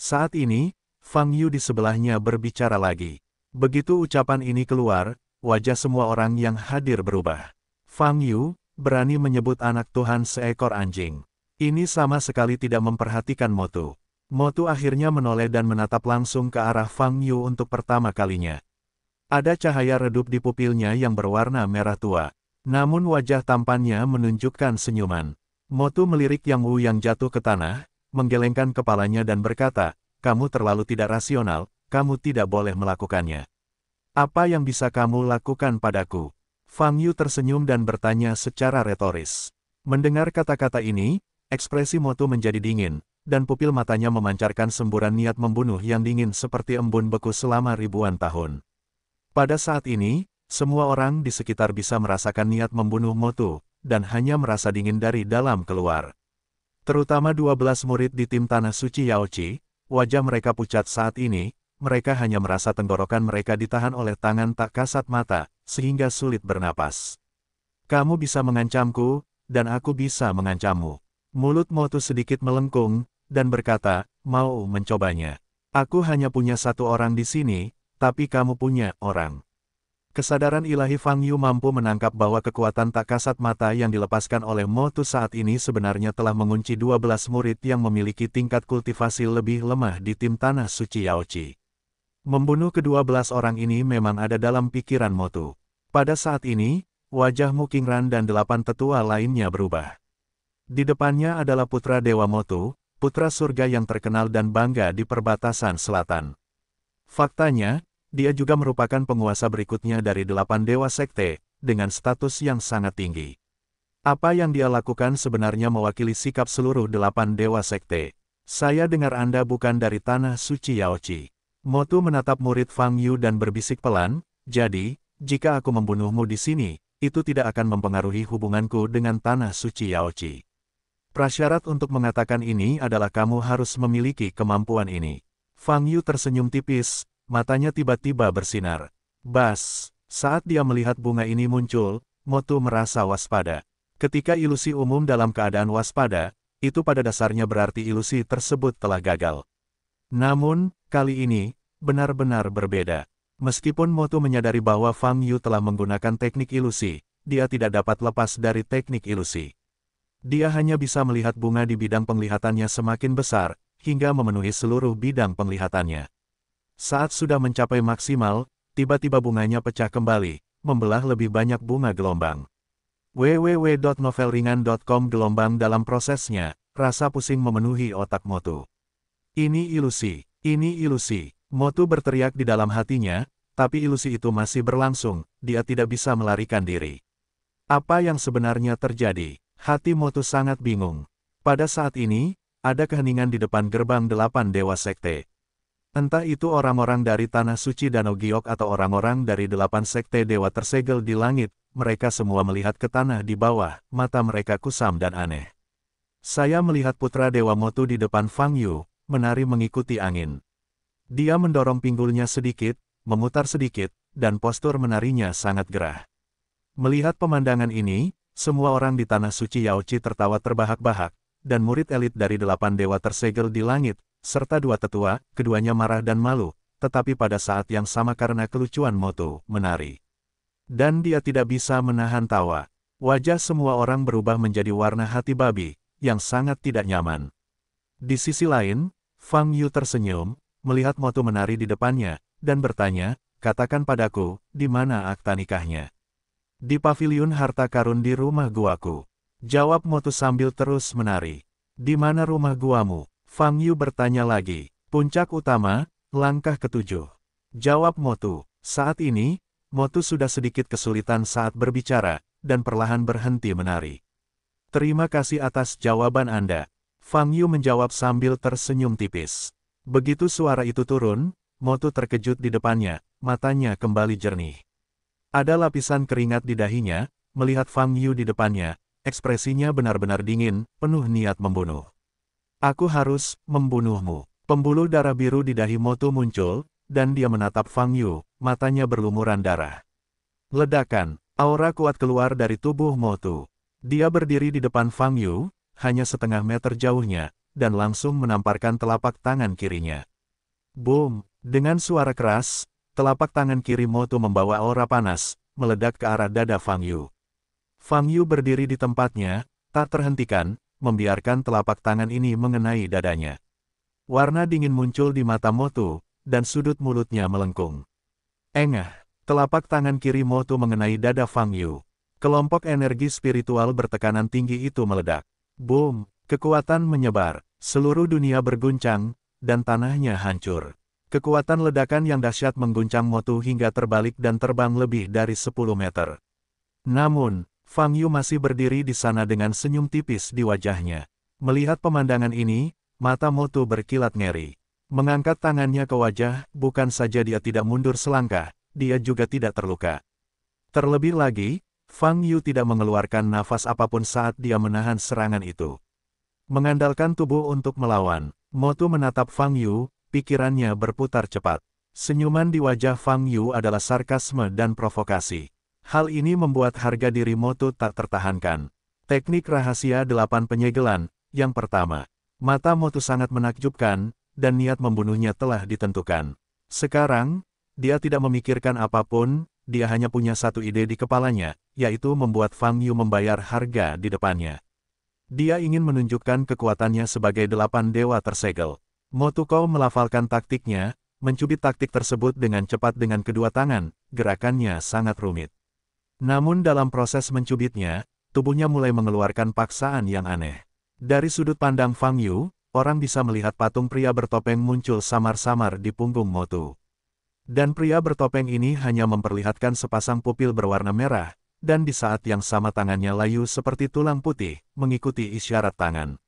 Saat ini, Fang Yu di sebelahnya berbicara lagi. Begitu ucapan ini keluar, wajah semua orang yang hadir berubah. Fang Yu, berani menyebut anak Tuhan seekor anjing. Ini sama sekali tidak memperhatikan Motu. Motu akhirnya menoleh dan menatap langsung ke arah Fang Yu untuk pertama kalinya. Ada cahaya redup di pupilnya yang berwarna merah tua. Namun wajah tampannya menunjukkan senyuman. Motu melirik Yang Wu yang jatuh ke tanah, menggelengkan kepalanya dan berkata, kamu terlalu tidak rasional, kamu tidak boleh melakukannya. Apa yang bisa kamu lakukan padaku? Fang Yu tersenyum dan bertanya secara retoris. Mendengar kata-kata ini, ekspresi Motu menjadi dingin, dan pupil matanya memancarkan semburan niat membunuh yang dingin seperti embun beku selama ribuan tahun. Pada saat ini, semua orang di sekitar bisa merasakan niat membunuh Motu, dan hanya merasa dingin dari dalam keluar. Terutama 12 murid di tim Tanah Suci Yaochi, Wajah mereka pucat saat ini, mereka hanya merasa tenggorokan mereka ditahan oleh tangan tak kasat mata, sehingga sulit bernapas. Kamu bisa mengancamku, dan aku bisa mengancammu. Mulut Motu sedikit melengkung, dan berkata, mau mencobanya. Aku hanya punya satu orang di sini, tapi kamu punya orang. Kesadaran ilahi Fang Yu mampu menangkap bahwa kekuatan tak kasat mata yang dilepaskan oleh Motu saat ini sebenarnya telah mengunci 12 murid yang memiliki tingkat kultivasi lebih lemah di tim Tanah Suci Yaochi. Membunuh kedua belas orang ini memang ada dalam pikiran Motu. Pada saat ini, wajah Mu Mukingran dan delapan tetua lainnya berubah. Di depannya adalah putra Dewa Motu, putra surga yang terkenal dan bangga di perbatasan selatan. Faktanya, dia juga merupakan penguasa berikutnya dari delapan dewa sekte, dengan status yang sangat tinggi. Apa yang dia lakukan sebenarnya mewakili sikap seluruh delapan dewa sekte. Saya dengar Anda bukan dari tanah suci Yaochi. Motu menatap murid Fang Yu dan berbisik pelan, jadi, jika aku membunuhmu di sini, itu tidak akan mempengaruhi hubunganku dengan tanah suci Yaochi. Prasyarat untuk mengatakan ini adalah kamu harus memiliki kemampuan ini. Fang Yu tersenyum tipis, Matanya tiba-tiba bersinar. Bas, saat dia melihat bunga ini muncul, Motu merasa waspada. Ketika ilusi umum dalam keadaan waspada, itu pada dasarnya berarti ilusi tersebut telah gagal. Namun, kali ini, benar-benar berbeda. Meskipun Motu menyadari bahwa Fang Yu telah menggunakan teknik ilusi, dia tidak dapat lepas dari teknik ilusi. Dia hanya bisa melihat bunga di bidang penglihatannya semakin besar, hingga memenuhi seluruh bidang penglihatannya. Saat sudah mencapai maksimal, tiba-tiba bunganya pecah kembali, membelah lebih banyak bunga gelombang. www.novelringan.com Gelombang dalam prosesnya, rasa pusing memenuhi otak Motu. Ini ilusi, ini ilusi. Motu berteriak di dalam hatinya, tapi ilusi itu masih berlangsung, dia tidak bisa melarikan diri. Apa yang sebenarnya terjadi? Hati Motu sangat bingung. Pada saat ini, ada keheningan di depan gerbang delapan dewa sekte. Entah itu orang-orang dari Tanah Suci Danau Giok atau orang-orang dari delapan sekte dewa tersegel di langit, mereka semua melihat ke tanah di bawah, mata mereka kusam dan aneh. Saya melihat putra Dewa Motu di depan Fang Yu, menari mengikuti angin. Dia mendorong pinggulnya sedikit, memutar sedikit, dan postur menarinya sangat gerah. Melihat pemandangan ini, semua orang di Tanah Suci Yaochi tertawa terbahak-bahak, dan murid elit dari delapan dewa tersegel di langit, serta dua tetua, keduanya marah dan malu, tetapi pada saat yang sama karena kelucuan Moto menari. Dan dia tidak bisa menahan tawa. Wajah semua orang berubah menjadi warna hati babi, yang sangat tidak nyaman. Di sisi lain, Fang Yu tersenyum, melihat Moto menari di depannya, dan bertanya, katakan padaku, di mana akta nikahnya? Di pavilion harta karun di rumah guaku. Jawab Moto sambil terus menari. Di mana rumah guamu? Fang Yu bertanya lagi. Puncak utama, langkah ketujuh. Jawab Motu. Saat ini, Motu sudah sedikit kesulitan saat berbicara, dan perlahan berhenti menari. Terima kasih atas jawaban Anda. Fang Yu menjawab sambil tersenyum tipis. Begitu suara itu turun, Motu terkejut di depannya, matanya kembali jernih. Ada lapisan keringat di dahinya, melihat Fang Yu di depannya, ekspresinya benar-benar dingin, penuh niat membunuh. Aku harus membunuhmu. Pembuluh darah biru di dahi Motu muncul, dan dia menatap Fang Yu, matanya berlumuran darah. Ledakan, aura kuat keluar dari tubuh Motu. Dia berdiri di depan Fang Yu, hanya setengah meter jauhnya, dan langsung menamparkan telapak tangan kirinya. Boom! Dengan suara keras, telapak tangan kiri Motu membawa aura panas, meledak ke arah dada Fang Yu. Fang Yu berdiri di tempatnya, tak terhentikan, membiarkan telapak tangan ini mengenai dadanya. Warna dingin muncul di mata Motu, dan sudut mulutnya melengkung. Engah, telapak tangan kiri Motu mengenai dada Fang Yu. Kelompok energi spiritual bertekanan tinggi itu meledak. Boom, kekuatan menyebar, seluruh dunia berguncang, dan tanahnya hancur. Kekuatan ledakan yang dahsyat mengguncang Motu hingga terbalik dan terbang lebih dari 10 meter. Namun, Fang Yu masih berdiri di sana dengan senyum tipis di wajahnya. Melihat pemandangan ini, mata Motu berkilat ngeri. Mengangkat tangannya ke wajah, bukan saja dia tidak mundur selangkah, dia juga tidak terluka. Terlebih lagi, Fang Yu tidak mengeluarkan nafas apapun saat dia menahan serangan itu. Mengandalkan tubuh untuk melawan, Motu menatap Fang Yu, pikirannya berputar cepat. Senyuman di wajah Fang Yu adalah sarkasme dan provokasi. Hal ini membuat harga diri Moto tak tertahankan. Teknik rahasia 8 penyegelan, yang pertama. Mata Moto sangat menakjubkan, dan niat membunuhnya telah ditentukan. Sekarang, dia tidak memikirkan apapun, dia hanya punya satu ide di kepalanya, yaitu membuat Fang Yu membayar harga di depannya. Dia ingin menunjukkan kekuatannya sebagai delapan dewa tersegel. Motuko melafalkan taktiknya, mencubit taktik tersebut dengan cepat dengan kedua tangan, gerakannya sangat rumit. Namun dalam proses mencubitnya, tubuhnya mulai mengeluarkan paksaan yang aneh. Dari sudut pandang Fang Yu, orang bisa melihat patung pria bertopeng muncul samar-samar di punggung Motu. Dan pria bertopeng ini hanya memperlihatkan sepasang pupil berwarna merah, dan di saat yang sama tangannya layu seperti tulang putih, mengikuti isyarat tangan.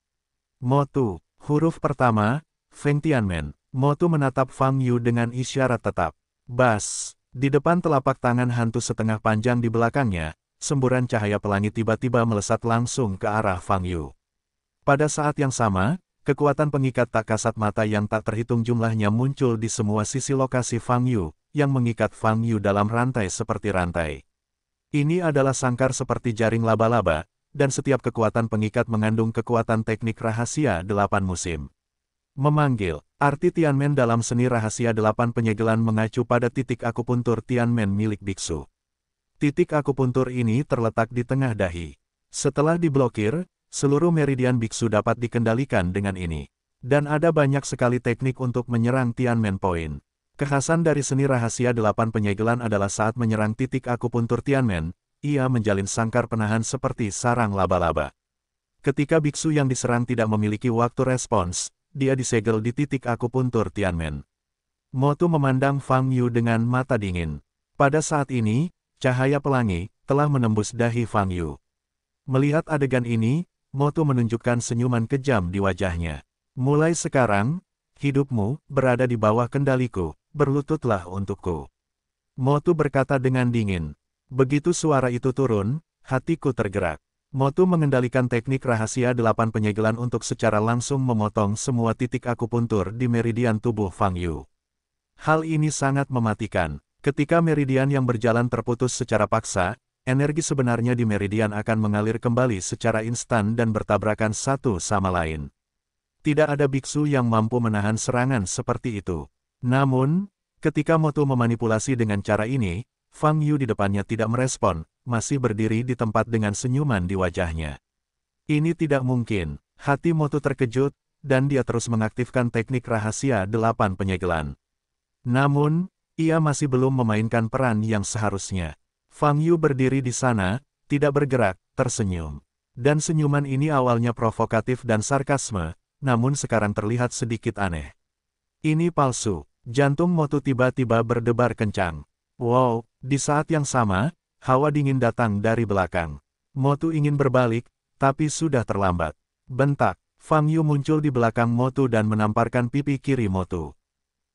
Motu, huruf pertama, Feng Tianmen, Motu menatap Fang Yu dengan isyarat tetap. Bas, di depan telapak tangan hantu setengah panjang di belakangnya, semburan cahaya pelangi tiba-tiba melesat langsung ke arah Fang Yu. Pada saat yang sama, kekuatan pengikat tak kasat mata yang tak terhitung jumlahnya muncul di semua sisi lokasi Fang Yu, yang mengikat Fang Yu dalam rantai seperti rantai. Ini adalah sangkar seperti jaring laba-laba, dan setiap kekuatan pengikat mengandung kekuatan teknik rahasia delapan musim. Memanggil, arti Tianmen dalam seni rahasia delapan penyegelan mengacu pada titik akupuntur Tianmen milik biksu. Titik akupuntur ini terletak di tengah dahi. Setelah diblokir, seluruh meridian biksu dapat dikendalikan dengan ini. Dan ada banyak sekali teknik untuk menyerang Tianmen Point. Kekhasan dari seni rahasia delapan penyegelan adalah saat menyerang titik akupuntur Tianmen, ia menjalin sangkar penahan seperti sarang laba-laba. Ketika biksu yang diserang tidak memiliki waktu respons, dia disegel di titik akupuntur Tianmen. Motu memandang Fang Yu dengan mata dingin. Pada saat ini, cahaya pelangi telah menembus dahi Fang Yu. Melihat adegan ini, Motu menunjukkan senyuman kejam di wajahnya. Mulai sekarang, hidupmu berada di bawah kendaliku, berlututlah untukku. Motu berkata dengan dingin. Begitu suara itu turun, hatiku tergerak. Motu mengendalikan teknik rahasia delapan penyegelan untuk secara langsung memotong semua titik akupuntur di meridian tubuh Fang Yu. Hal ini sangat mematikan. Ketika meridian yang berjalan terputus secara paksa, energi sebenarnya di meridian akan mengalir kembali secara instan dan bertabrakan satu sama lain. Tidak ada biksu yang mampu menahan serangan seperti itu. Namun, ketika Motu memanipulasi dengan cara ini, Fang Yu di depannya tidak merespon, masih berdiri di tempat dengan senyuman di wajahnya. Ini tidak mungkin, hati Motu terkejut, dan dia terus mengaktifkan teknik rahasia delapan penyegelan. Namun, ia masih belum memainkan peran yang seharusnya. Fang Yu berdiri di sana, tidak bergerak, tersenyum. Dan senyuman ini awalnya provokatif dan sarkasme, namun sekarang terlihat sedikit aneh. Ini palsu. Jantung Motu tiba-tiba berdebar kencang. Wow, di saat yang sama, Hawa dingin datang dari belakang. Motu ingin berbalik, tapi sudah terlambat. Bentak, Fang Yu muncul di belakang Motu dan menamparkan pipi kiri Motu.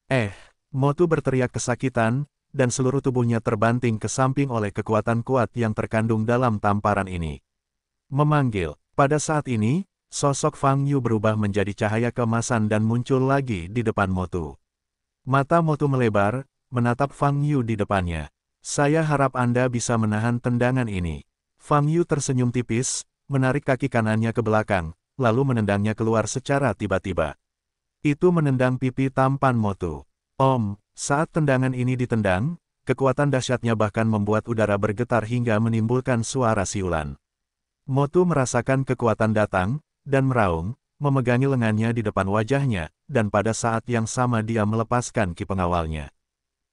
Eh, Motu berteriak kesakitan, dan seluruh tubuhnya terbanting ke samping oleh kekuatan kuat yang terkandung dalam tamparan ini. Memanggil, pada saat ini, sosok Fang Yu berubah menjadi cahaya kemasan dan muncul lagi di depan Motu. Mata Motu melebar, menatap Fang Yu di depannya. Saya harap Anda bisa menahan tendangan ini. Fang Yu tersenyum tipis, menarik kaki kanannya ke belakang, lalu menendangnya keluar secara tiba-tiba. Itu menendang pipi tampan Motu. Om, saat tendangan ini ditendang, kekuatan dahsyatnya bahkan membuat udara bergetar hingga menimbulkan suara siulan. Motu merasakan kekuatan datang, dan meraung, memegangi lengannya di depan wajahnya, dan pada saat yang sama dia melepaskan ki pengawalnya.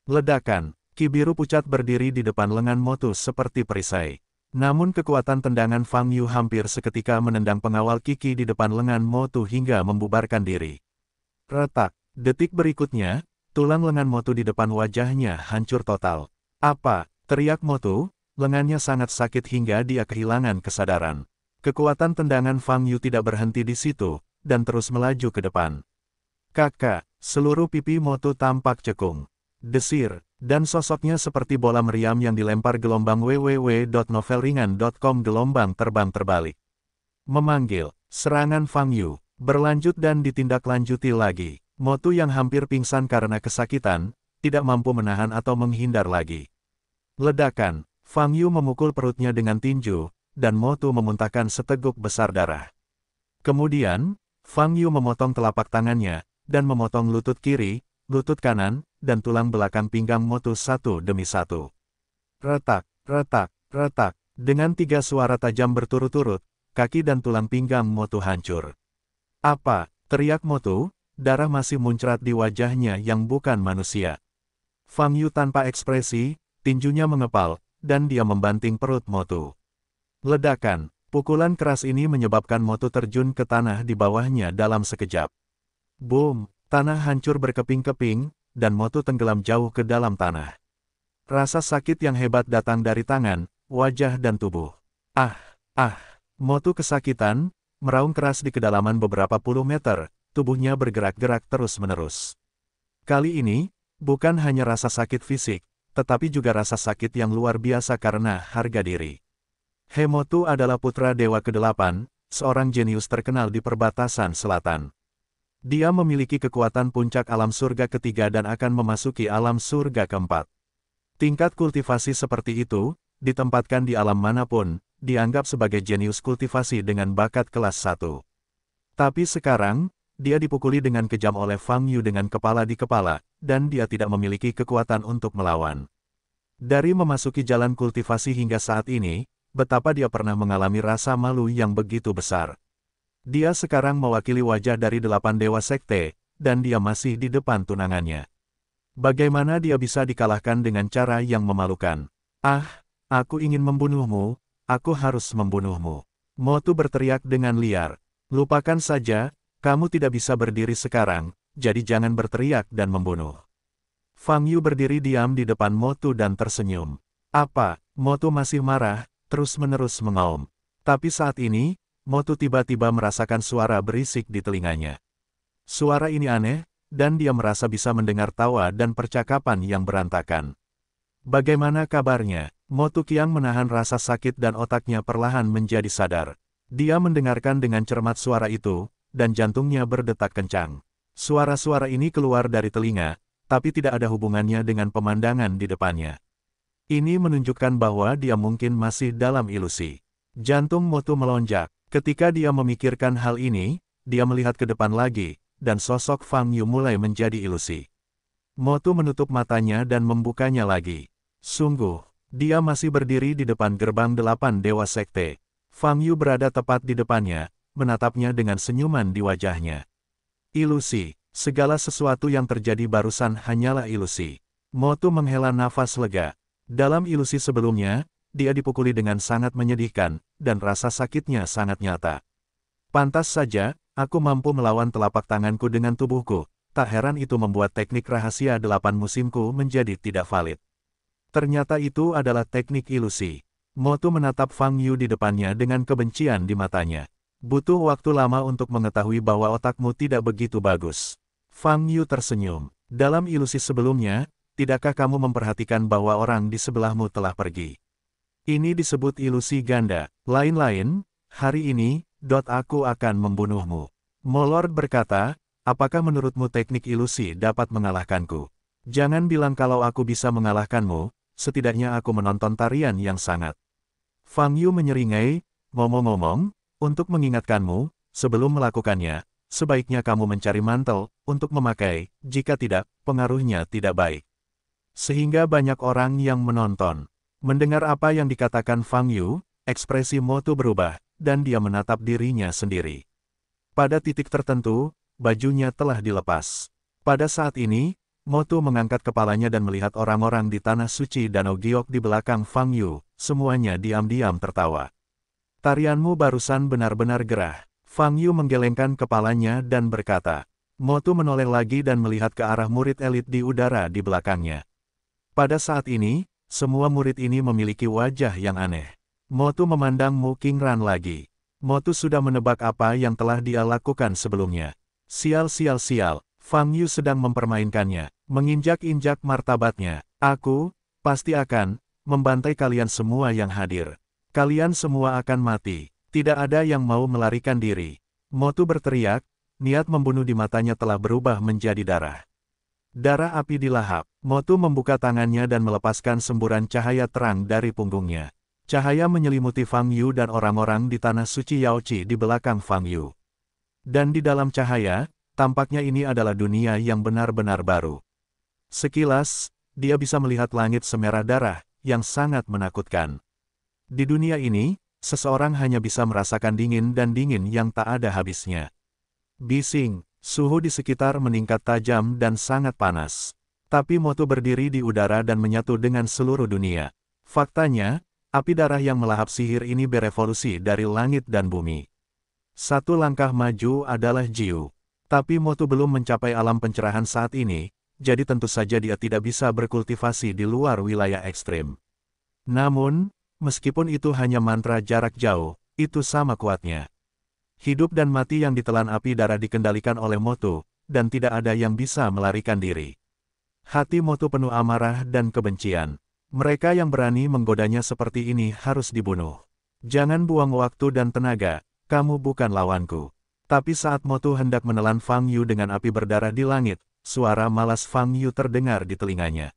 Ledakan, Kibiru pucat berdiri di depan lengan Motus seperti perisai. Namun kekuatan tendangan Fang Yu hampir seketika menendang pengawal Kiki di depan lengan Motu hingga membubarkan diri. Retak. Detik berikutnya, tulang lengan Motu di depan wajahnya hancur total. Apa? Teriak Motu, lengannya sangat sakit hingga dia kehilangan kesadaran. Kekuatan tendangan Fang Yu tidak berhenti di situ, dan terus melaju ke depan. Kakak, seluruh pipi Motu tampak cekung. Desir, dan sosoknya seperti bola meriam yang dilempar gelombang www.novelringan.com gelombang terbang terbalik. Memanggil, serangan Fang Yu, berlanjut dan ditindaklanjuti lagi. Motu yang hampir pingsan karena kesakitan, tidak mampu menahan atau menghindar lagi. Ledakan, Fang Yu memukul perutnya dengan tinju, dan Motu memuntahkan seteguk besar darah. Kemudian, Fang Yu memotong telapak tangannya, dan memotong lutut kiri, lutut kanan, dan tulang belakang pinggang Motu satu demi satu. Retak, retak, retak, dengan tiga suara tajam berturut-turut, kaki dan tulang pinggang Motu hancur. Apa, teriak Motu, darah masih muncrat di wajahnya yang bukan manusia. Fang Yu tanpa ekspresi, tinjunya mengepal, dan dia membanting perut Motu. Ledakan, pukulan keras ini menyebabkan Motu terjun ke tanah di bawahnya dalam sekejap. Boom, tanah hancur berkeping-keping, dan Motu tenggelam jauh ke dalam tanah. Rasa sakit yang hebat datang dari tangan, wajah dan tubuh. Ah, ah, Motu kesakitan, meraung keras di kedalaman beberapa puluh meter, tubuhnya bergerak-gerak terus-menerus. Kali ini, bukan hanya rasa sakit fisik, tetapi juga rasa sakit yang luar biasa karena harga diri. Hemotu adalah putra Dewa ke-8, seorang jenius terkenal di perbatasan selatan. Dia memiliki kekuatan puncak alam surga ketiga dan akan memasuki alam surga keempat. Tingkat kultivasi seperti itu, ditempatkan di alam manapun, dianggap sebagai jenius kultivasi dengan bakat kelas 1. Tapi sekarang, dia dipukuli dengan kejam oleh Fang Yu dengan kepala di kepala, dan dia tidak memiliki kekuatan untuk melawan. Dari memasuki jalan kultivasi hingga saat ini, betapa dia pernah mengalami rasa malu yang begitu besar. Dia sekarang mewakili wajah dari delapan dewa sekte, dan dia masih di depan tunangannya. Bagaimana dia bisa dikalahkan dengan cara yang memalukan? Ah, aku ingin membunuhmu, aku harus membunuhmu. Motu berteriak dengan liar. Lupakan saja, kamu tidak bisa berdiri sekarang, jadi jangan berteriak dan membunuh. Fang Yu berdiri diam di depan Motu dan tersenyum. Apa, Motu masih marah, terus-menerus mengaum. Tapi saat ini, Motu tiba-tiba merasakan suara berisik di telinganya. Suara ini aneh, dan dia merasa bisa mendengar tawa dan percakapan yang berantakan. Bagaimana kabarnya? Motu Kiang menahan rasa sakit dan otaknya perlahan menjadi sadar. Dia mendengarkan dengan cermat suara itu, dan jantungnya berdetak kencang. Suara-suara ini keluar dari telinga, tapi tidak ada hubungannya dengan pemandangan di depannya. Ini menunjukkan bahwa dia mungkin masih dalam ilusi. Jantung Motu melonjak, Ketika dia memikirkan hal ini, dia melihat ke depan lagi, dan sosok Fang Yu mulai menjadi ilusi. Motu menutup matanya dan membukanya lagi. Sungguh, dia masih berdiri di depan gerbang delapan dewa sekte. Fang Yu berada tepat di depannya, menatapnya dengan senyuman di wajahnya. Ilusi, segala sesuatu yang terjadi barusan hanyalah ilusi. Motu menghela nafas lega. Dalam ilusi sebelumnya, dia dipukuli dengan sangat menyedihkan, dan rasa sakitnya sangat nyata. Pantas saja, aku mampu melawan telapak tanganku dengan tubuhku, tak heran itu membuat teknik rahasia delapan musimku menjadi tidak valid. Ternyata itu adalah teknik ilusi. Motu menatap Fang Yu di depannya dengan kebencian di matanya. Butuh waktu lama untuk mengetahui bahwa otakmu tidak begitu bagus. Fang Yu tersenyum. Dalam ilusi sebelumnya, tidakkah kamu memperhatikan bahwa orang di sebelahmu telah pergi? Ini disebut ilusi ganda. Lain-lain, hari ini, dot aku akan membunuhmu. Molord berkata, apakah menurutmu teknik ilusi dapat mengalahkanku? Jangan bilang kalau aku bisa mengalahkanmu, setidaknya aku menonton tarian yang sangat. Fang Yu menyeringai, ngomong-ngomong, untuk mengingatkanmu, sebelum melakukannya, sebaiknya kamu mencari mantel, untuk memakai, jika tidak, pengaruhnya tidak baik. Sehingga banyak orang yang menonton. Mendengar apa yang dikatakan Fang Yu, ekspresi Motu berubah, dan dia menatap dirinya sendiri. Pada titik tertentu, bajunya telah dilepas. Pada saat ini, Motu mengangkat kepalanya dan melihat orang-orang di Tanah Suci Danau Giok di belakang Fang Yu, semuanya diam-diam tertawa. Tarianmu barusan benar-benar gerah. Fang Yu menggelengkan kepalanya dan berkata, Motu menoleh lagi dan melihat ke arah murid elit di udara di belakangnya. Pada saat ini, semua murid ini memiliki wajah yang aneh. Motu memandang Mu Ran lagi. Motu sudah menebak apa yang telah dia lakukan sebelumnya. Sial sial sial, Fang Yu sedang mempermainkannya, menginjak-injak martabatnya. Aku, pasti akan, membantai kalian semua yang hadir. Kalian semua akan mati, tidak ada yang mau melarikan diri. Motu berteriak, niat membunuh di matanya telah berubah menjadi darah. Darah api dilahap. Motu membuka tangannya dan melepaskan semburan cahaya terang dari punggungnya. Cahaya menyelimuti Fang Yu dan orang-orang di tanah suci Yao Chi di belakang Fang Yu. Dan di dalam cahaya, tampaknya ini adalah dunia yang benar-benar baru. Sekilas, dia bisa melihat langit semerah darah, yang sangat menakutkan. Di dunia ini, seseorang hanya bisa merasakan dingin dan dingin yang tak ada habisnya. Bising, suhu di sekitar meningkat tajam dan sangat panas. Tapi motu berdiri di udara dan menyatu dengan seluruh dunia. Faktanya, api darah yang melahap sihir ini berevolusi dari langit dan bumi. Satu langkah maju adalah Jiu. Tapi Motu belum mencapai alam pencerahan saat ini, jadi tentu saja dia tidak bisa berkultivasi di luar wilayah ekstrim. Namun, meskipun itu hanya mantra jarak jauh, itu sama kuatnya. Hidup dan mati yang ditelan api darah dikendalikan oleh Motu, dan tidak ada yang bisa melarikan diri. Hati Motu penuh amarah dan kebencian. Mereka yang berani menggodanya seperti ini harus dibunuh. Jangan buang waktu dan tenaga, kamu bukan lawanku. Tapi saat Motu hendak menelan Fang Yu dengan api berdarah di langit, suara malas Fang Yu terdengar di telinganya.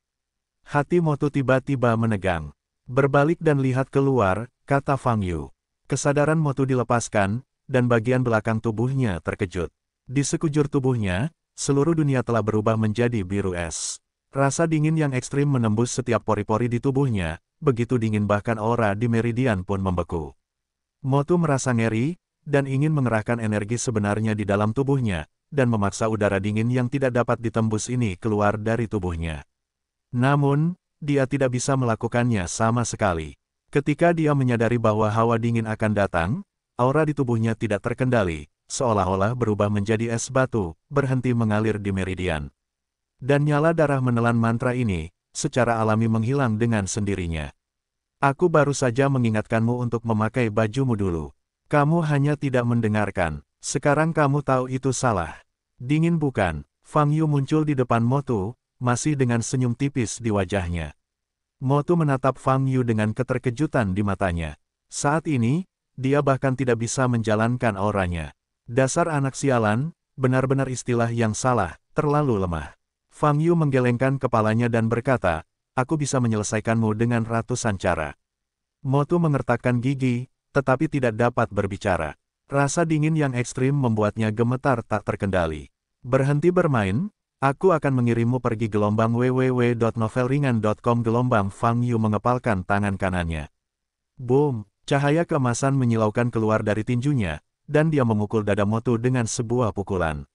Hati Motu tiba-tiba menegang. Berbalik dan lihat keluar, kata Fang Yu. Kesadaran Motu dilepaskan, dan bagian belakang tubuhnya terkejut. Di sekujur tubuhnya, seluruh dunia telah berubah menjadi biru es. Rasa dingin yang ekstrim menembus setiap pori-pori di tubuhnya, begitu dingin bahkan aura di meridian pun membeku. Motu merasa ngeri, dan ingin mengerahkan energi sebenarnya di dalam tubuhnya, dan memaksa udara dingin yang tidak dapat ditembus ini keluar dari tubuhnya. Namun, dia tidak bisa melakukannya sama sekali. Ketika dia menyadari bahwa hawa dingin akan datang, aura di tubuhnya tidak terkendali, seolah-olah berubah menjadi es batu, berhenti mengalir di meridian. Dan nyala darah menelan mantra ini, secara alami menghilang dengan sendirinya. Aku baru saja mengingatkanmu untuk memakai bajumu dulu. Kamu hanya tidak mendengarkan. Sekarang kamu tahu itu salah. Dingin bukan? Fang Yu muncul di depan Motu, masih dengan senyum tipis di wajahnya. Motu menatap Fang Yu dengan keterkejutan di matanya. Saat ini, dia bahkan tidak bisa menjalankan auranya. Dasar anak sialan, benar-benar istilah yang salah, terlalu lemah. Fang Yu menggelengkan kepalanya dan berkata, aku bisa menyelesaikanmu dengan ratusan cara. Motu mengertakkan gigi, tetapi tidak dapat berbicara. Rasa dingin yang ekstrim membuatnya gemetar tak terkendali. Berhenti bermain, aku akan mengirimmu pergi gelombang www.novelringan.com gelombang Fang Yu mengepalkan tangan kanannya. Boom, cahaya kemasan menyilaukan keluar dari tinjunya, dan dia memukul dada Motu dengan sebuah pukulan.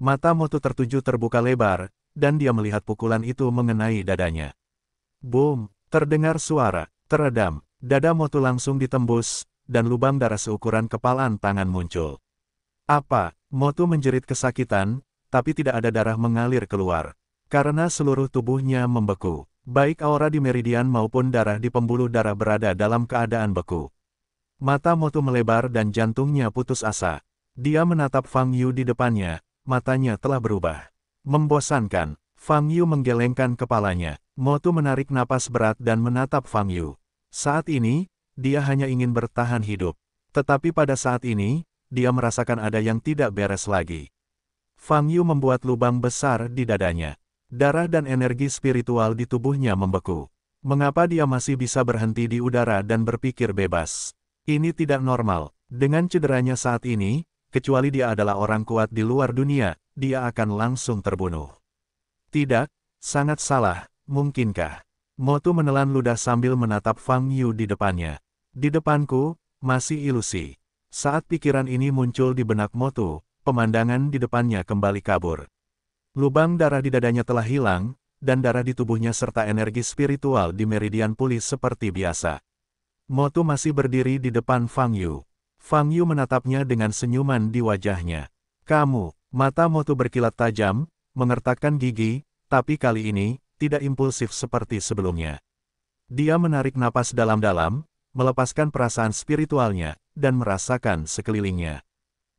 Mata Motu tertuju terbuka lebar, dan dia melihat pukulan itu mengenai dadanya. Boom, terdengar suara, teredam, dada Motu langsung ditembus, dan lubang darah seukuran kepalan tangan muncul. Apa? Motu menjerit kesakitan, tapi tidak ada darah mengalir keluar. Karena seluruh tubuhnya membeku. Baik aura di meridian maupun darah di pembuluh darah berada dalam keadaan beku. Mata Motu melebar dan jantungnya putus asa. Dia menatap Fang Yu di depannya, matanya telah berubah. Membosankan, Fang Yu menggelengkan kepalanya. Motu menarik napas berat dan menatap Fang Yu. Saat ini, dia hanya ingin bertahan hidup. Tetapi pada saat ini, dia merasakan ada yang tidak beres lagi. Fang Yu membuat lubang besar di dadanya. Darah dan energi spiritual di tubuhnya membeku. Mengapa dia masih bisa berhenti di udara dan berpikir bebas? Ini tidak normal. Dengan cederanya saat ini, kecuali dia adalah orang kuat di luar dunia, dia akan langsung terbunuh. Tidak, sangat salah, mungkinkah? Motu menelan ludah sambil menatap Fang Yu di depannya. Di depanku, masih ilusi. Saat pikiran ini muncul di benak Motu, pemandangan di depannya kembali kabur. Lubang darah di dadanya telah hilang, dan darah di tubuhnya serta energi spiritual di meridian pulih seperti biasa. Motu masih berdiri di depan Fang Yu. Fang Yu menatapnya dengan senyuman di wajahnya. Kamu, mata Motu berkilat tajam, mengertakkan gigi, tapi kali ini, tidak impulsif seperti sebelumnya. Dia menarik napas dalam-dalam, melepaskan perasaan spiritualnya, dan merasakan sekelilingnya.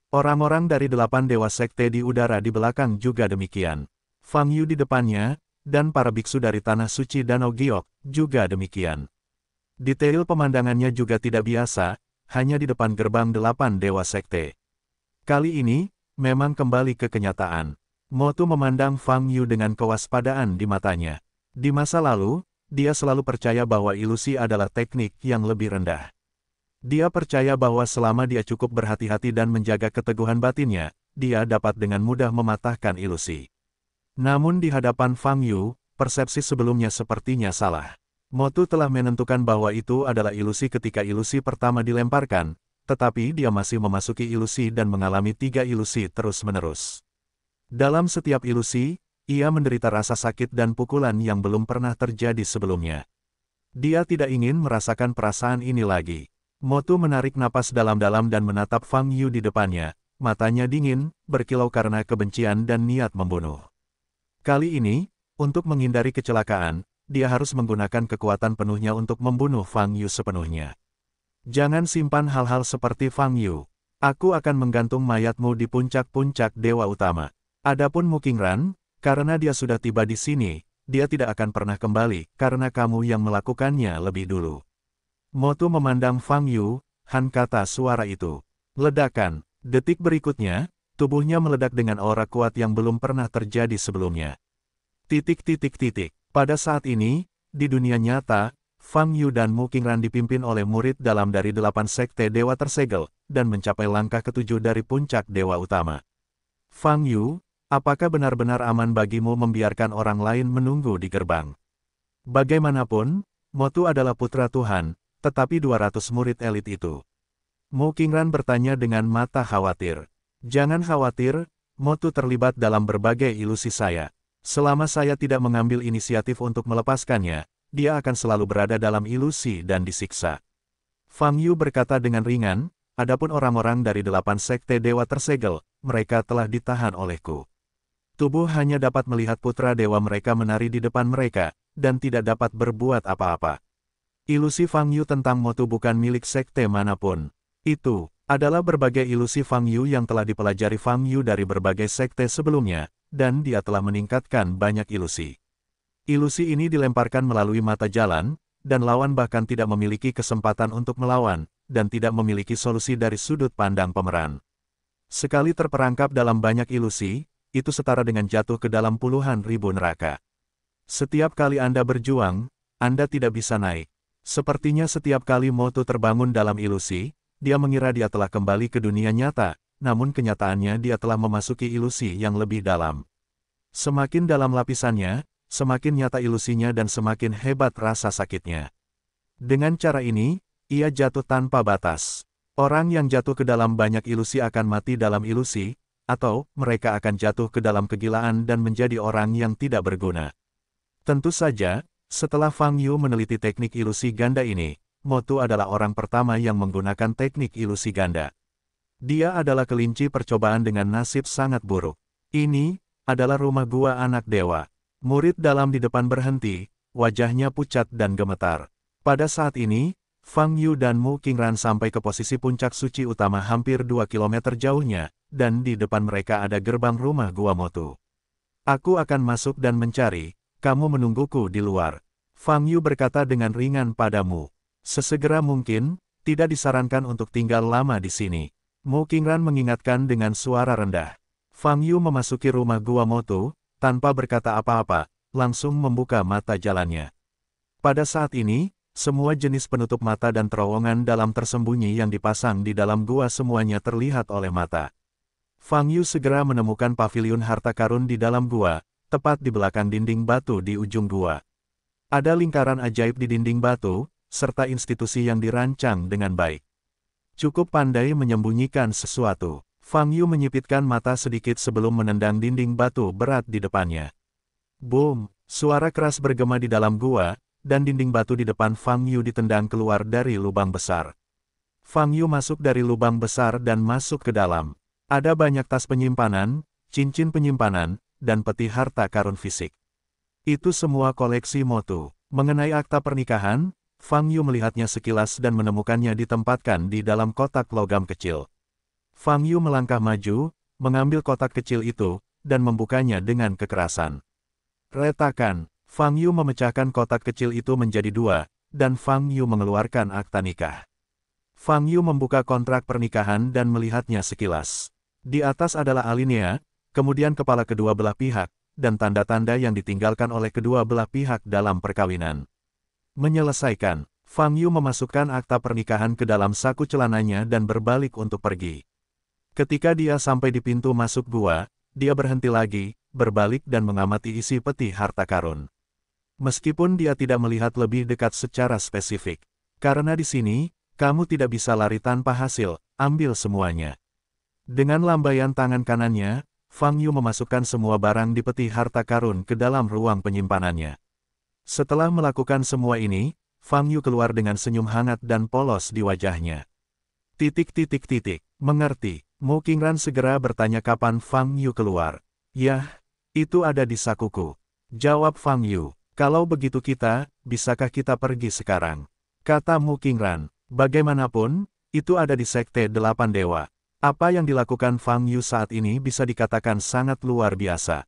Orang-orang dari delapan dewa sekte di udara di belakang juga demikian. Fang Yu di depannya, dan para biksu dari Tanah Suci Danau Giok, juga demikian. Detail pemandangannya juga tidak biasa, hanya di depan gerbang delapan dewa sekte. Kali ini, memang kembali ke kenyataan. Motu memandang Fang Yu dengan kewaspadaan di matanya. Di masa lalu, dia selalu percaya bahwa ilusi adalah teknik yang lebih rendah. Dia percaya bahwa selama dia cukup berhati-hati dan menjaga keteguhan batinnya, dia dapat dengan mudah mematahkan ilusi. Namun di hadapan Fang Yu, persepsi sebelumnya sepertinya salah. Motu telah menentukan bahwa itu adalah ilusi ketika ilusi pertama dilemparkan, tetapi dia masih memasuki ilusi dan mengalami tiga ilusi terus-menerus. Dalam setiap ilusi, ia menderita rasa sakit dan pukulan yang belum pernah terjadi sebelumnya. Dia tidak ingin merasakan perasaan ini lagi. Motu menarik napas dalam-dalam dan menatap Fang Yu di depannya, matanya dingin, berkilau karena kebencian dan niat membunuh. Kali ini, untuk menghindari kecelakaan, dia harus menggunakan kekuatan penuhnya untuk membunuh Fang Yu sepenuhnya. Jangan simpan hal-hal seperti Fang Yu. Aku akan menggantung mayatmu di puncak-puncak dewa utama. Adapun Mukingran, karena dia sudah tiba di sini, dia tidak akan pernah kembali karena kamu yang melakukannya lebih dulu. Motu memandang Fang Yu, Han kata suara itu. Ledakan, detik berikutnya, tubuhnya meledak dengan aura kuat yang belum pernah terjadi sebelumnya. Titik titik titik. Pada saat ini, di dunia nyata, Fang Yu dan Mu Qingran dipimpin oleh murid dalam dari delapan sekte dewa tersegel, dan mencapai langkah ketujuh dari puncak dewa utama. Fang Yu, apakah benar-benar aman bagimu membiarkan orang lain menunggu di gerbang? Bagaimanapun, Motu adalah putra Tuhan, tetapi 200 murid elit itu. Mu Qingran bertanya dengan mata khawatir. Jangan khawatir, Motu terlibat dalam berbagai ilusi saya. Selama saya tidak mengambil inisiatif untuk melepaskannya, dia akan selalu berada dalam ilusi dan disiksa. Fang Yu berkata dengan ringan, adapun orang-orang dari delapan sekte dewa tersegel, mereka telah ditahan olehku. Tubuh hanya dapat melihat putra dewa mereka menari di depan mereka, dan tidak dapat berbuat apa-apa. Ilusi Fang Yu tentang Motu bukan milik sekte manapun. Itu adalah berbagai ilusi Fang Yu yang telah dipelajari Fang Yu dari berbagai sekte sebelumnya, dan dia telah meningkatkan banyak ilusi. Ilusi ini dilemparkan melalui mata jalan, dan lawan bahkan tidak memiliki kesempatan untuk melawan, dan tidak memiliki solusi dari sudut pandang pemeran. Sekali terperangkap dalam banyak ilusi, itu setara dengan jatuh ke dalam puluhan ribu neraka. Setiap kali Anda berjuang, Anda tidak bisa naik. Sepertinya setiap kali Motu terbangun dalam ilusi, dia mengira dia telah kembali ke dunia nyata, namun kenyataannya dia telah memasuki ilusi yang lebih dalam. Semakin dalam lapisannya, semakin nyata ilusinya dan semakin hebat rasa sakitnya. Dengan cara ini, ia jatuh tanpa batas. Orang yang jatuh ke dalam banyak ilusi akan mati dalam ilusi, atau mereka akan jatuh ke dalam kegilaan dan menjadi orang yang tidak berguna. Tentu saja, setelah Fang Yu meneliti teknik ilusi ganda ini, Motu adalah orang pertama yang menggunakan teknik ilusi ganda. Dia adalah kelinci percobaan dengan nasib sangat buruk. Ini adalah rumah gua anak dewa. Murid dalam di depan berhenti, wajahnya pucat dan gemetar. Pada saat ini, Fang Yu dan Mu Qingran sampai ke posisi puncak suci utama hampir 2 km jauhnya, dan di depan mereka ada gerbang rumah gua Motu. Aku akan masuk dan mencari, kamu menungguku di luar. Fang Yu berkata dengan ringan padamu. Sesegera mungkin, tidak disarankan untuk tinggal lama di sini. Mu Qingran mengingatkan dengan suara rendah. Fang Yu memasuki rumah gua Motu, tanpa berkata apa-apa, langsung membuka mata jalannya. Pada saat ini, semua jenis penutup mata dan terowongan dalam tersembunyi yang dipasang di dalam gua semuanya terlihat oleh mata. Fang Yu segera menemukan pavilion harta karun di dalam gua, tepat di belakang dinding batu di ujung gua. Ada lingkaran ajaib di dinding batu, serta institusi yang dirancang dengan baik. Cukup pandai menyembunyikan sesuatu. Fang Yu menyipitkan mata sedikit sebelum menendang dinding batu berat di depannya. Boom! Suara keras bergema di dalam gua, dan dinding batu di depan Fang Yu ditendang keluar dari lubang besar. Fang Yu masuk dari lubang besar dan masuk ke dalam. Ada banyak tas penyimpanan, cincin penyimpanan, dan peti harta karun fisik. Itu semua koleksi Motu. Mengenai akta pernikahan, Fang Yu melihatnya sekilas dan menemukannya ditempatkan di dalam kotak logam kecil. Fang Yu melangkah maju, mengambil kotak kecil itu, dan membukanya dengan kekerasan. Retakan, Fang Yu memecahkan kotak kecil itu menjadi dua, dan Fang Yu mengeluarkan akta nikah. Fang Yu membuka kontrak pernikahan dan melihatnya sekilas. Di atas adalah alinea, kemudian kepala kedua belah pihak, dan tanda-tanda yang ditinggalkan oleh kedua belah pihak dalam perkawinan. Menyelesaikan, Fang Yu memasukkan akta pernikahan ke dalam saku celananya dan berbalik untuk pergi. Ketika dia sampai di pintu masuk gua, dia berhenti lagi, berbalik dan mengamati isi peti harta karun. Meskipun dia tidak melihat lebih dekat secara spesifik. Karena di sini, kamu tidak bisa lari tanpa hasil, ambil semuanya. Dengan lambaian tangan kanannya, Fang Yu memasukkan semua barang di peti harta karun ke dalam ruang penyimpanannya. Setelah melakukan semua ini, Fang Yu keluar dengan senyum hangat dan polos di wajahnya. Titik titik titik, mengerti, Mo Qingran segera bertanya kapan Fang Yu keluar. Yah, itu ada di sakuku. Jawab Fang Yu, kalau begitu kita, bisakah kita pergi sekarang? Kata Mu Qingran. bagaimanapun, itu ada di Sekte Delapan Dewa. Apa yang dilakukan Fang Yu saat ini bisa dikatakan sangat luar biasa.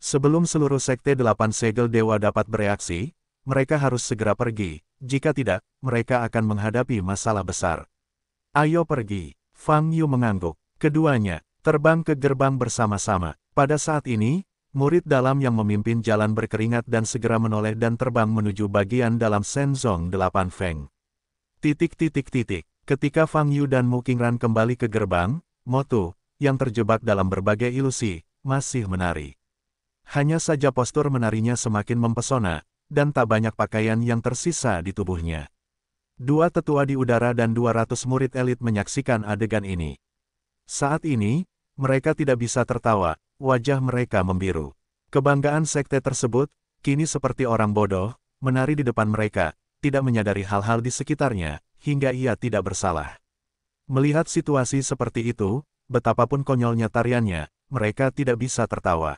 Sebelum seluruh sekte delapan segel dewa dapat bereaksi, mereka harus segera pergi, jika tidak, mereka akan menghadapi masalah besar. Ayo pergi, Fang Yu mengangguk. Keduanya, terbang ke gerbang bersama-sama. Pada saat ini, murid dalam yang memimpin jalan berkeringat dan segera menoleh dan terbang menuju bagian dalam Senzong delapan Feng. Titik titik titik. Ketika Fang Yu dan Mu Qingran kembali ke gerbang, Motu, yang terjebak dalam berbagai ilusi, masih menari. Hanya saja postur menarinya semakin mempesona, dan tak banyak pakaian yang tersisa di tubuhnya. Dua tetua di udara dan 200 murid elit menyaksikan adegan ini. Saat ini, mereka tidak bisa tertawa, wajah mereka membiru. Kebanggaan sekte tersebut, kini seperti orang bodoh, menari di depan mereka, tidak menyadari hal-hal di sekitarnya, hingga ia tidak bersalah. Melihat situasi seperti itu, betapapun konyolnya tariannya, mereka tidak bisa tertawa.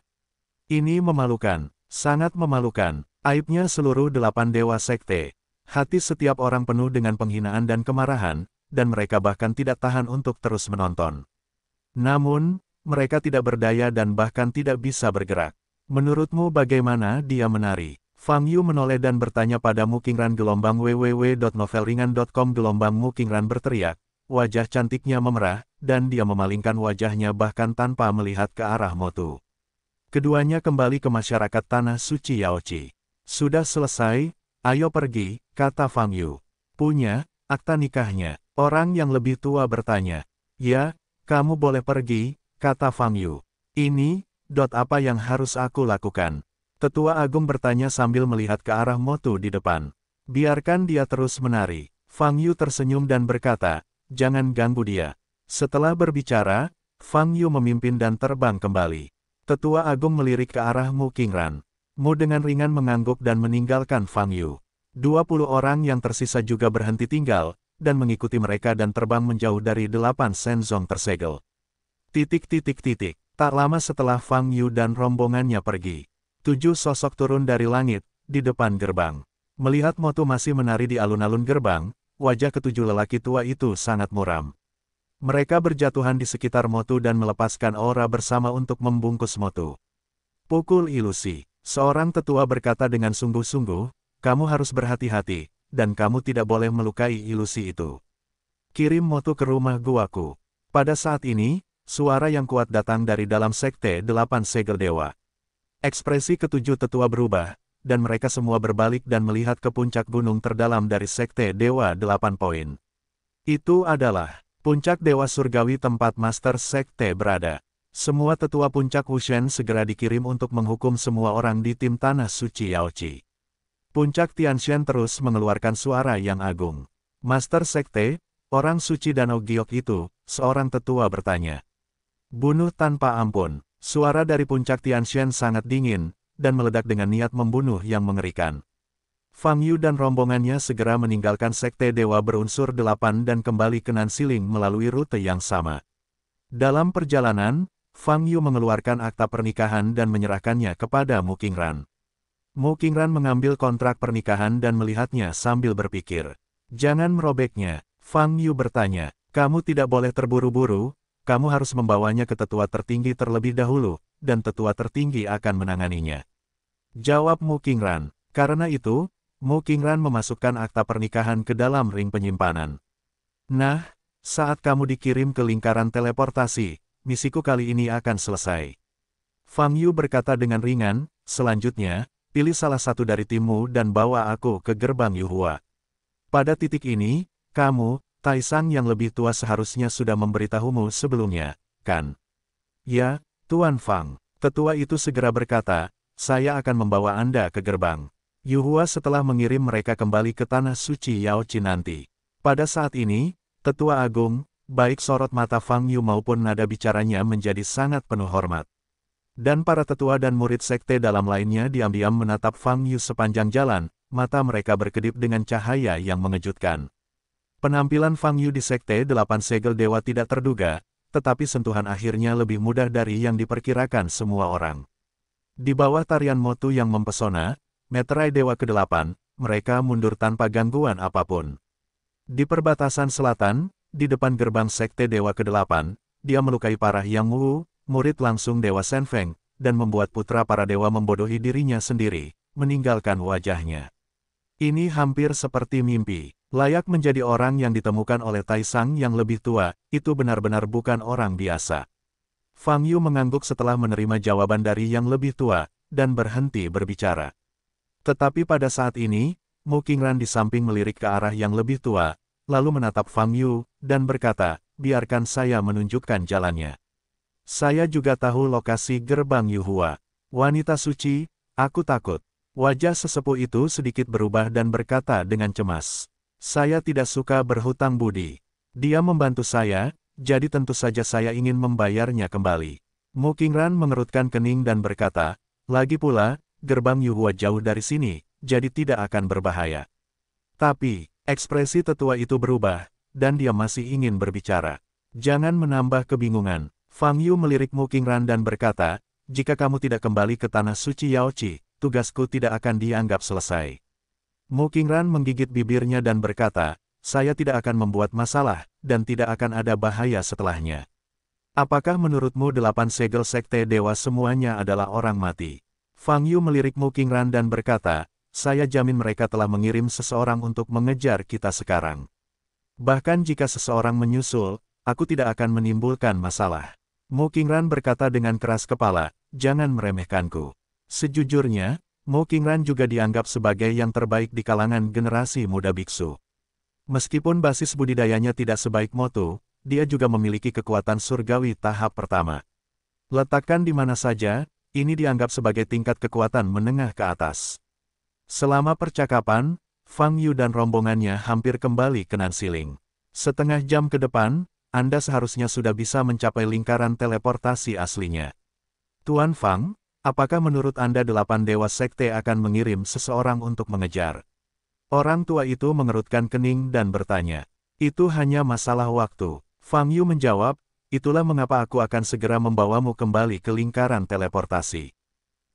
Ini memalukan, sangat memalukan, aibnya seluruh delapan dewa sekte. Hati setiap orang penuh dengan penghinaan dan kemarahan, dan mereka bahkan tidak tahan untuk terus menonton. Namun, mereka tidak berdaya dan bahkan tidak bisa bergerak. Menurutmu bagaimana dia menari? Fang Yu menoleh dan bertanya pada Mukingran gelombang www.novelringan.com gelombang Mukingran berteriak, wajah cantiknya memerah, dan dia memalingkan wajahnya bahkan tanpa melihat ke arah Motu. Keduanya kembali ke masyarakat Tanah Suci Yaochi. Sudah selesai, ayo pergi, kata Fang Yu. Punya, akta nikahnya. Orang yang lebih tua bertanya. Ya, kamu boleh pergi, kata Fang Yu. Ini, dot apa yang harus aku lakukan? Tetua Agung bertanya sambil melihat ke arah Motu di depan. Biarkan dia terus menari. Fang Yu tersenyum dan berkata, jangan ganggu dia. Setelah berbicara, Fang Yu memimpin dan terbang kembali. Tetua Agung melirik ke arah Mu Kingran. Mu dengan ringan mengangguk dan meninggalkan Fang Yu. 20 orang yang tersisa juga berhenti tinggal, dan mengikuti mereka dan terbang menjauh dari delapan Senzong tersegel. Titik titik titik. Tak lama setelah Fang Yu dan rombongannya pergi, tujuh sosok turun dari langit, di depan gerbang. Melihat Motu masih menari di alun-alun gerbang, wajah ketujuh lelaki tua itu sangat muram. Mereka berjatuhan di sekitar Motu dan melepaskan aura bersama untuk membungkus Motu. Pukul ilusi. Seorang tetua berkata dengan sungguh-sungguh, kamu harus berhati-hati, dan kamu tidak boleh melukai ilusi itu. Kirim Motu ke rumah guaku. Pada saat ini, suara yang kuat datang dari dalam sekte delapan segel dewa. Ekspresi ketujuh tetua berubah, dan mereka semua berbalik dan melihat ke puncak gunung terdalam dari sekte dewa delapan poin. Itu adalah Puncak Dewa Surgawi tempat Master Sekte berada. Semua tetua puncak Wushen segera dikirim untuk menghukum semua orang di tim Tanah Suci Yaochi. Puncak Tianxian terus mengeluarkan suara yang agung. Master Sekte, orang suci Danau Giok itu, seorang tetua bertanya. Bunuh tanpa ampun, suara dari puncak Tianxian sangat dingin, dan meledak dengan niat membunuh yang mengerikan. Fang Yu dan rombongannya segera meninggalkan sekte dewa berunsur delapan dan kembali ke Nansiling melalui rute yang sama. Dalam perjalanan, Fang Yu mengeluarkan akta pernikahan dan menyerahkannya kepada Mu Qingran. Mu Qingran mengambil kontrak pernikahan dan melihatnya sambil berpikir. Jangan merobeknya, Fang Yu bertanya. Kamu tidak boleh terburu-buru, kamu harus membawanya ke tetua tertinggi terlebih dahulu, dan tetua tertinggi akan menanganinya. Jawab Mu Qingran. Karena itu, Mo Kingran memasukkan akta pernikahan ke dalam ring penyimpanan. Nah, saat kamu dikirim ke lingkaran teleportasi, misiku kali ini akan selesai. Fang Yu berkata dengan ringan, selanjutnya, pilih salah satu dari timmu dan bawa aku ke gerbang Yuhua. Pada titik ini, kamu, Taisang yang lebih tua seharusnya sudah memberitahumu sebelumnya, kan? Ya, Tuan Fang, tetua itu segera berkata, saya akan membawa Anda ke gerbang. Yuhua setelah mengirim mereka kembali ke tanah suci Yao Chi nanti. Pada saat ini, Tetua Agung, baik sorot mata Fang Yu maupun nada bicaranya menjadi sangat penuh hormat. Dan para tetua dan murid sekte dalam lainnya diam-diam menatap Fang Yu sepanjang jalan, mata mereka berkedip dengan cahaya yang mengejutkan. Penampilan Fang Yu di sekte delapan segel dewa tidak terduga, tetapi sentuhan akhirnya lebih mudah dari yang diperkirakan semua orang. Di bawah tarian motu yang mempesona, meterai Dewa ke-8, mereka mundur tanpa gangguan apapun. Di perbatasan selatan, di depan gerbang Sekte Dewa ke-8, dia melukai parah Yang Wu, murid langsung Dewa Feng, dan membuat putra para dewa membodohi dirinya sendiri, meninggalkan wajahnya. Ini hampir seperti mimpi. Layak menjadi orang yang ditemukan oleh Taisang yang lebih tua, itu benar-benar bukan orang biasa. Fang Yu mengangguk setelah menerima jawaban dari yang lebih tua, dan berhenti berbicara. Tetapi pada saat ini, Mu Qingran di samping melirik ke arah yang lebih tua, lalu menatap Fang Yu, dan berkata, biarkan saya menunjukkan jalannya. Saya juga tahu lokasi gerbang Yuhua. Wanita suci, aku takut. Wajah sesepuh itu sedikit berubah dan berkata dengan cemas. Saya tidak suka berhutang budi. Dia membantu saya, jadi tentu saja saya ingin membayarnya kembali. Mu Qingran mengerutkan kening dan berkata, lagi pula, gerbang Yuhua jauh dari sini, jadi tidak akan berbahaya. Tapi, ekspresi tetua itu berubah, dan dia masih ingin berbicara. Jangan menambah kebingungan. Fang Yu melirik Ran dan berkata, jika kamu tidak kembali ke tanah suci Yaochi, tugasku tidak akan dianggap selesai. Ran menggigit bibirnya dan berkata, saya tidak akan membuat masalah, dan tidak akan ada bahaya setelahnya. Apakah menurutmu delapan segel sekte dewa semuanya adalah orang mati? Fang Yu melirik Mu Qingran dan berkata, saya jamin mereka telah mengirim seseorang untuk mengejar kita sekarang. Bahkan jika seseorang menyusul, aku tidak akan menimbulkan masalah. Mo Qingran berkata dengan keras kepala, jangan meremehkanku. Sejujurnya, Mo Qingran juga dianggap sebagai yang terbaik di kalangan generasi muda biksu. Meskipun basis budidayanya tidak sebaik Motu, dia juga memiliki kekuatan surgawi tahap pertama. Letakkan di mana saja, ini dianggap sebagai tingkat kekuatan menengah ke atas. Selama percakapan, Fang Yu dan rombongannya hampir kembali ke Nansiling. Setengah jam ke depan, Anda seharusnya sudah bisa mencapai lingkaran teleportasi aslinya. Tuan Fang, apakah menurut Anda delapan dewa sekte akan mengirim seseorang untuk mengejar? Orang tua itu mengerutkan kening dan bertanya. Itu hanya masalah waktu. Fang Yu menjawab, Itulah mengapa aku akan segera membawamu kembali ke lingkaran teleportasi.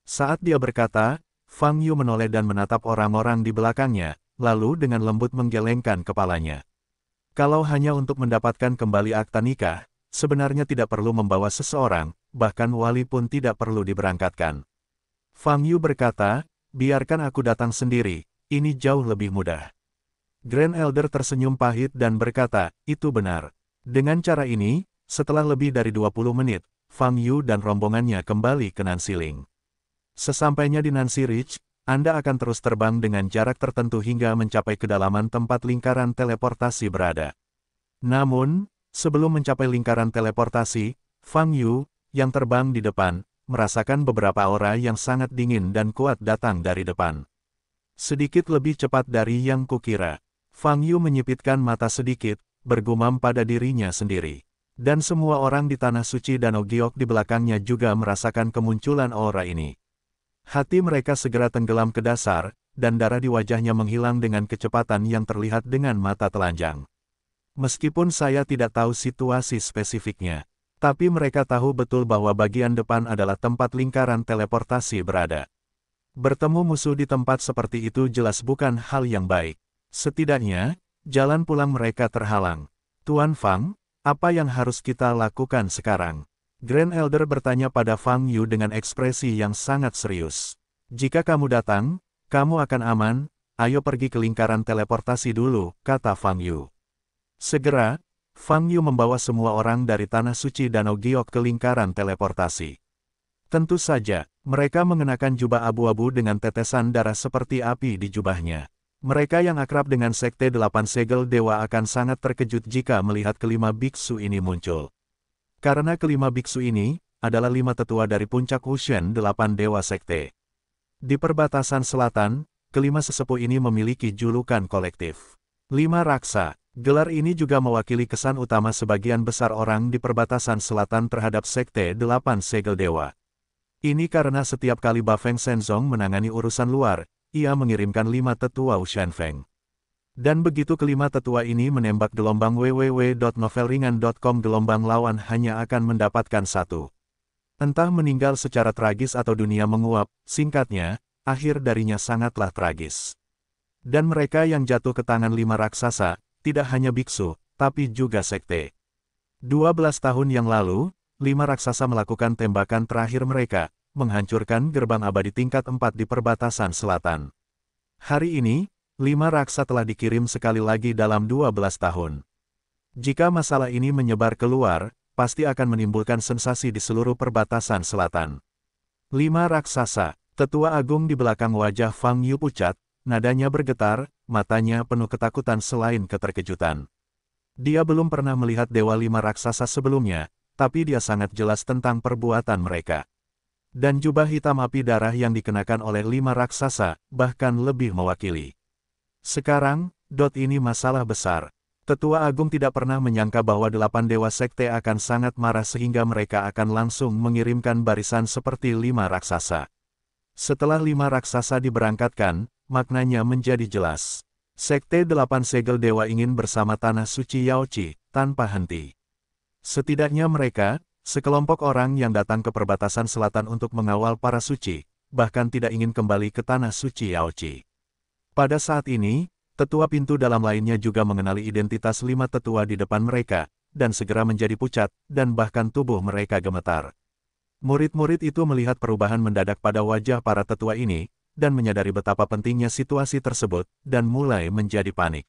Saat dia berkata, Fang Yu menoleh dan menatap orang-orang di belakangnya, lalu dengan lembut menggelengkan kepalanya. Kalau hanya untuk mendapatkan kembali akta nikah, sebenarnya tidak perlu membawa seseorang, bahkan wali pun tidak perlu diberangkatkan. Fang Yu berkata, biarkan aku datang sendiri, ini jauh lebih mudah. Grand Elder tersenyum pahit dan berkata, itu benar. Dengan cara ini, setelah lebih dari 20 menit, Fang Yu dan rombongannya kembali ke Nancy Ling. Sesampainya di Nancy Ridge, Anda akan terus terbang dengan jarak tertentu hingga mencapai kedalaman tempat lingkaran teleportasi berada. Namun, sebelum mencapai lingkaran teleportasi, Fang Yu, yang terbang di depan, merasakan beberapa aura yang sangat dingin dan kuat datang dari depan. Sedikit lebih cepat dari yang kukira, Fang Yu menyipitkan mata sedikit, bergumam pada dirinya sendiri. Dan semua orang di Tanah Suci Danau Giok di belakangnya juga merasakan kemunculan aura ini. Hati mereka segera tenggelam ke dasar, dan darah di wajahnya menghilang dengan kecepatan yang terlihat dengan mata telanjang. Meskipun saya tidak tahu situasi spesifiknya, tapi mereka tahu betul bahwa bagian depan adalah tempat lingkaran teleportasi berada. Bertemu musuh di tempat seperti itu jelas bukan hal yang baik. Setidaknya, jalan pulang mereka terhalang. Tuan Fang, apa yang harus kita lakukan sekarang? Grand Elder bertanya pada Fang Yu dengan ekspresi yang sangat serius. Jika kamu datang, kamu akan aman, ayo pergi ke lingkaran teleportasi dulu, kata Fang Yu. Segera, Fang Yu membawa semua orang dari Tanah Suci Danau Giok ke lingkaran teleportasi. Tentu saja, mereka mengenakan jubah abu-abu dengan tetesan darah seperti api di jubahnya. Mereka yang akrab dengan Sekte Delapan Segel Dewa akan sangat terkejut jika melihat kelima biksu ini muncul. Karena kelima biksu ini, adalah lima tetua dari puncak Hushen Delapan Dewa Sekte. Di perbatasan selatan, kelima sesepuh ini memiliki julukan kolektif. Lima Raksa, gelar ini juga mewakili kesan utama sebagian besar orang di perbatasan selatan terhadap Sekte Delapan Segel Dewa. Ini karena setiap kali Bafeng Senzong menangani urusan luar, ia mengirimkan lima tetua Feng, Dan begitu kelima tetua ini menembak gelombang www.novelringan.com gelombang lawan hanya akan mendapatkan satu. Entah meninggal secara tragis atau dunia menguap, singkatnya, akhir darinya sangatlah tragis. Dan mereka yang jatuh ke tangan lima raksasa, tidak hanya biksu, tapi juga sekte. 12 tahun yang lalu, lima raksasa melakukan tembakan terakhir mereka, menghancurkan gerbang abadi tingkat 4 di perbatasan selatan. Hari ini, lima raksa telah dikirim sekali lagi dalam 12 tahun. Jika masalah ini menyebar keluar, pasti akan menimbulkan sensasi di seluruh perbatasan selatan. Lima raksasa, tetua agung di belakang wajah Fang Yu pucat, nadanya bergetar, matanya penuh ketakutan selain keterkejutan. Dia belum pernah melihat Dewa Lima Raksasa sebelumnya, tapi dia sangat jelas tentang perbuatan mereka dan jubah hitam api darah yang dikenakan oleh lima raksasa, bahkan lebih mewakili. Sekarang, dot ini masalah besar. Tetua Agung tidak pernah menyangka bahwa delapan dewa sekte akan sangat marah sehingga mereka akan langsung mengirimkan barisan seperti lima raksasa. Setelah lima raksasa diberangkatkan, maknanya menjadi jelas. Sekte delapan segel dewa ingin bersama tanah suci Yaochi, tanpa henti. Setidaknya mereka, Sekelompok orang yang datang ke perbatasan selatan untuk mengawal para suci, bahkan tidak ingin kembali ke tanah suci Yaochi. Pada saat ini, tetua pintu dalam lainnya juga mengenali identitas lima tetua di depan mereka, dan segera menjadi pucat, dan bahkan tubuh mereka gemetar. Murid-murid itu melihat perubahan mendadak pada wajah para tetua ini, dan menyadari betapa pentingnya situasi tersebut, dan mulai menjadi panik.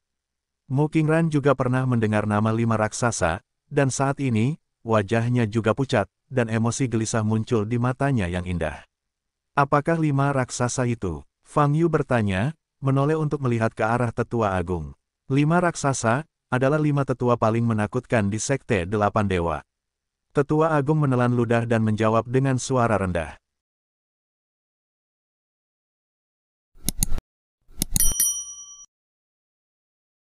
Mu Qingran juga pernah mendengar nama lima raksasa, dan saat ini, wajahnya juga pucat, dan emosi gelisah muncul di matanya yang indah. Apakah lima raksasa itu? Fang Yu bertanya, menoleh untuk melihat ke arah tetua agung. Lima raksasa adalah lima tetua paling menakutkan di Sekte Delapan Dewa. Tetua agung menelan ludah dan menjawab dengan suara rendah.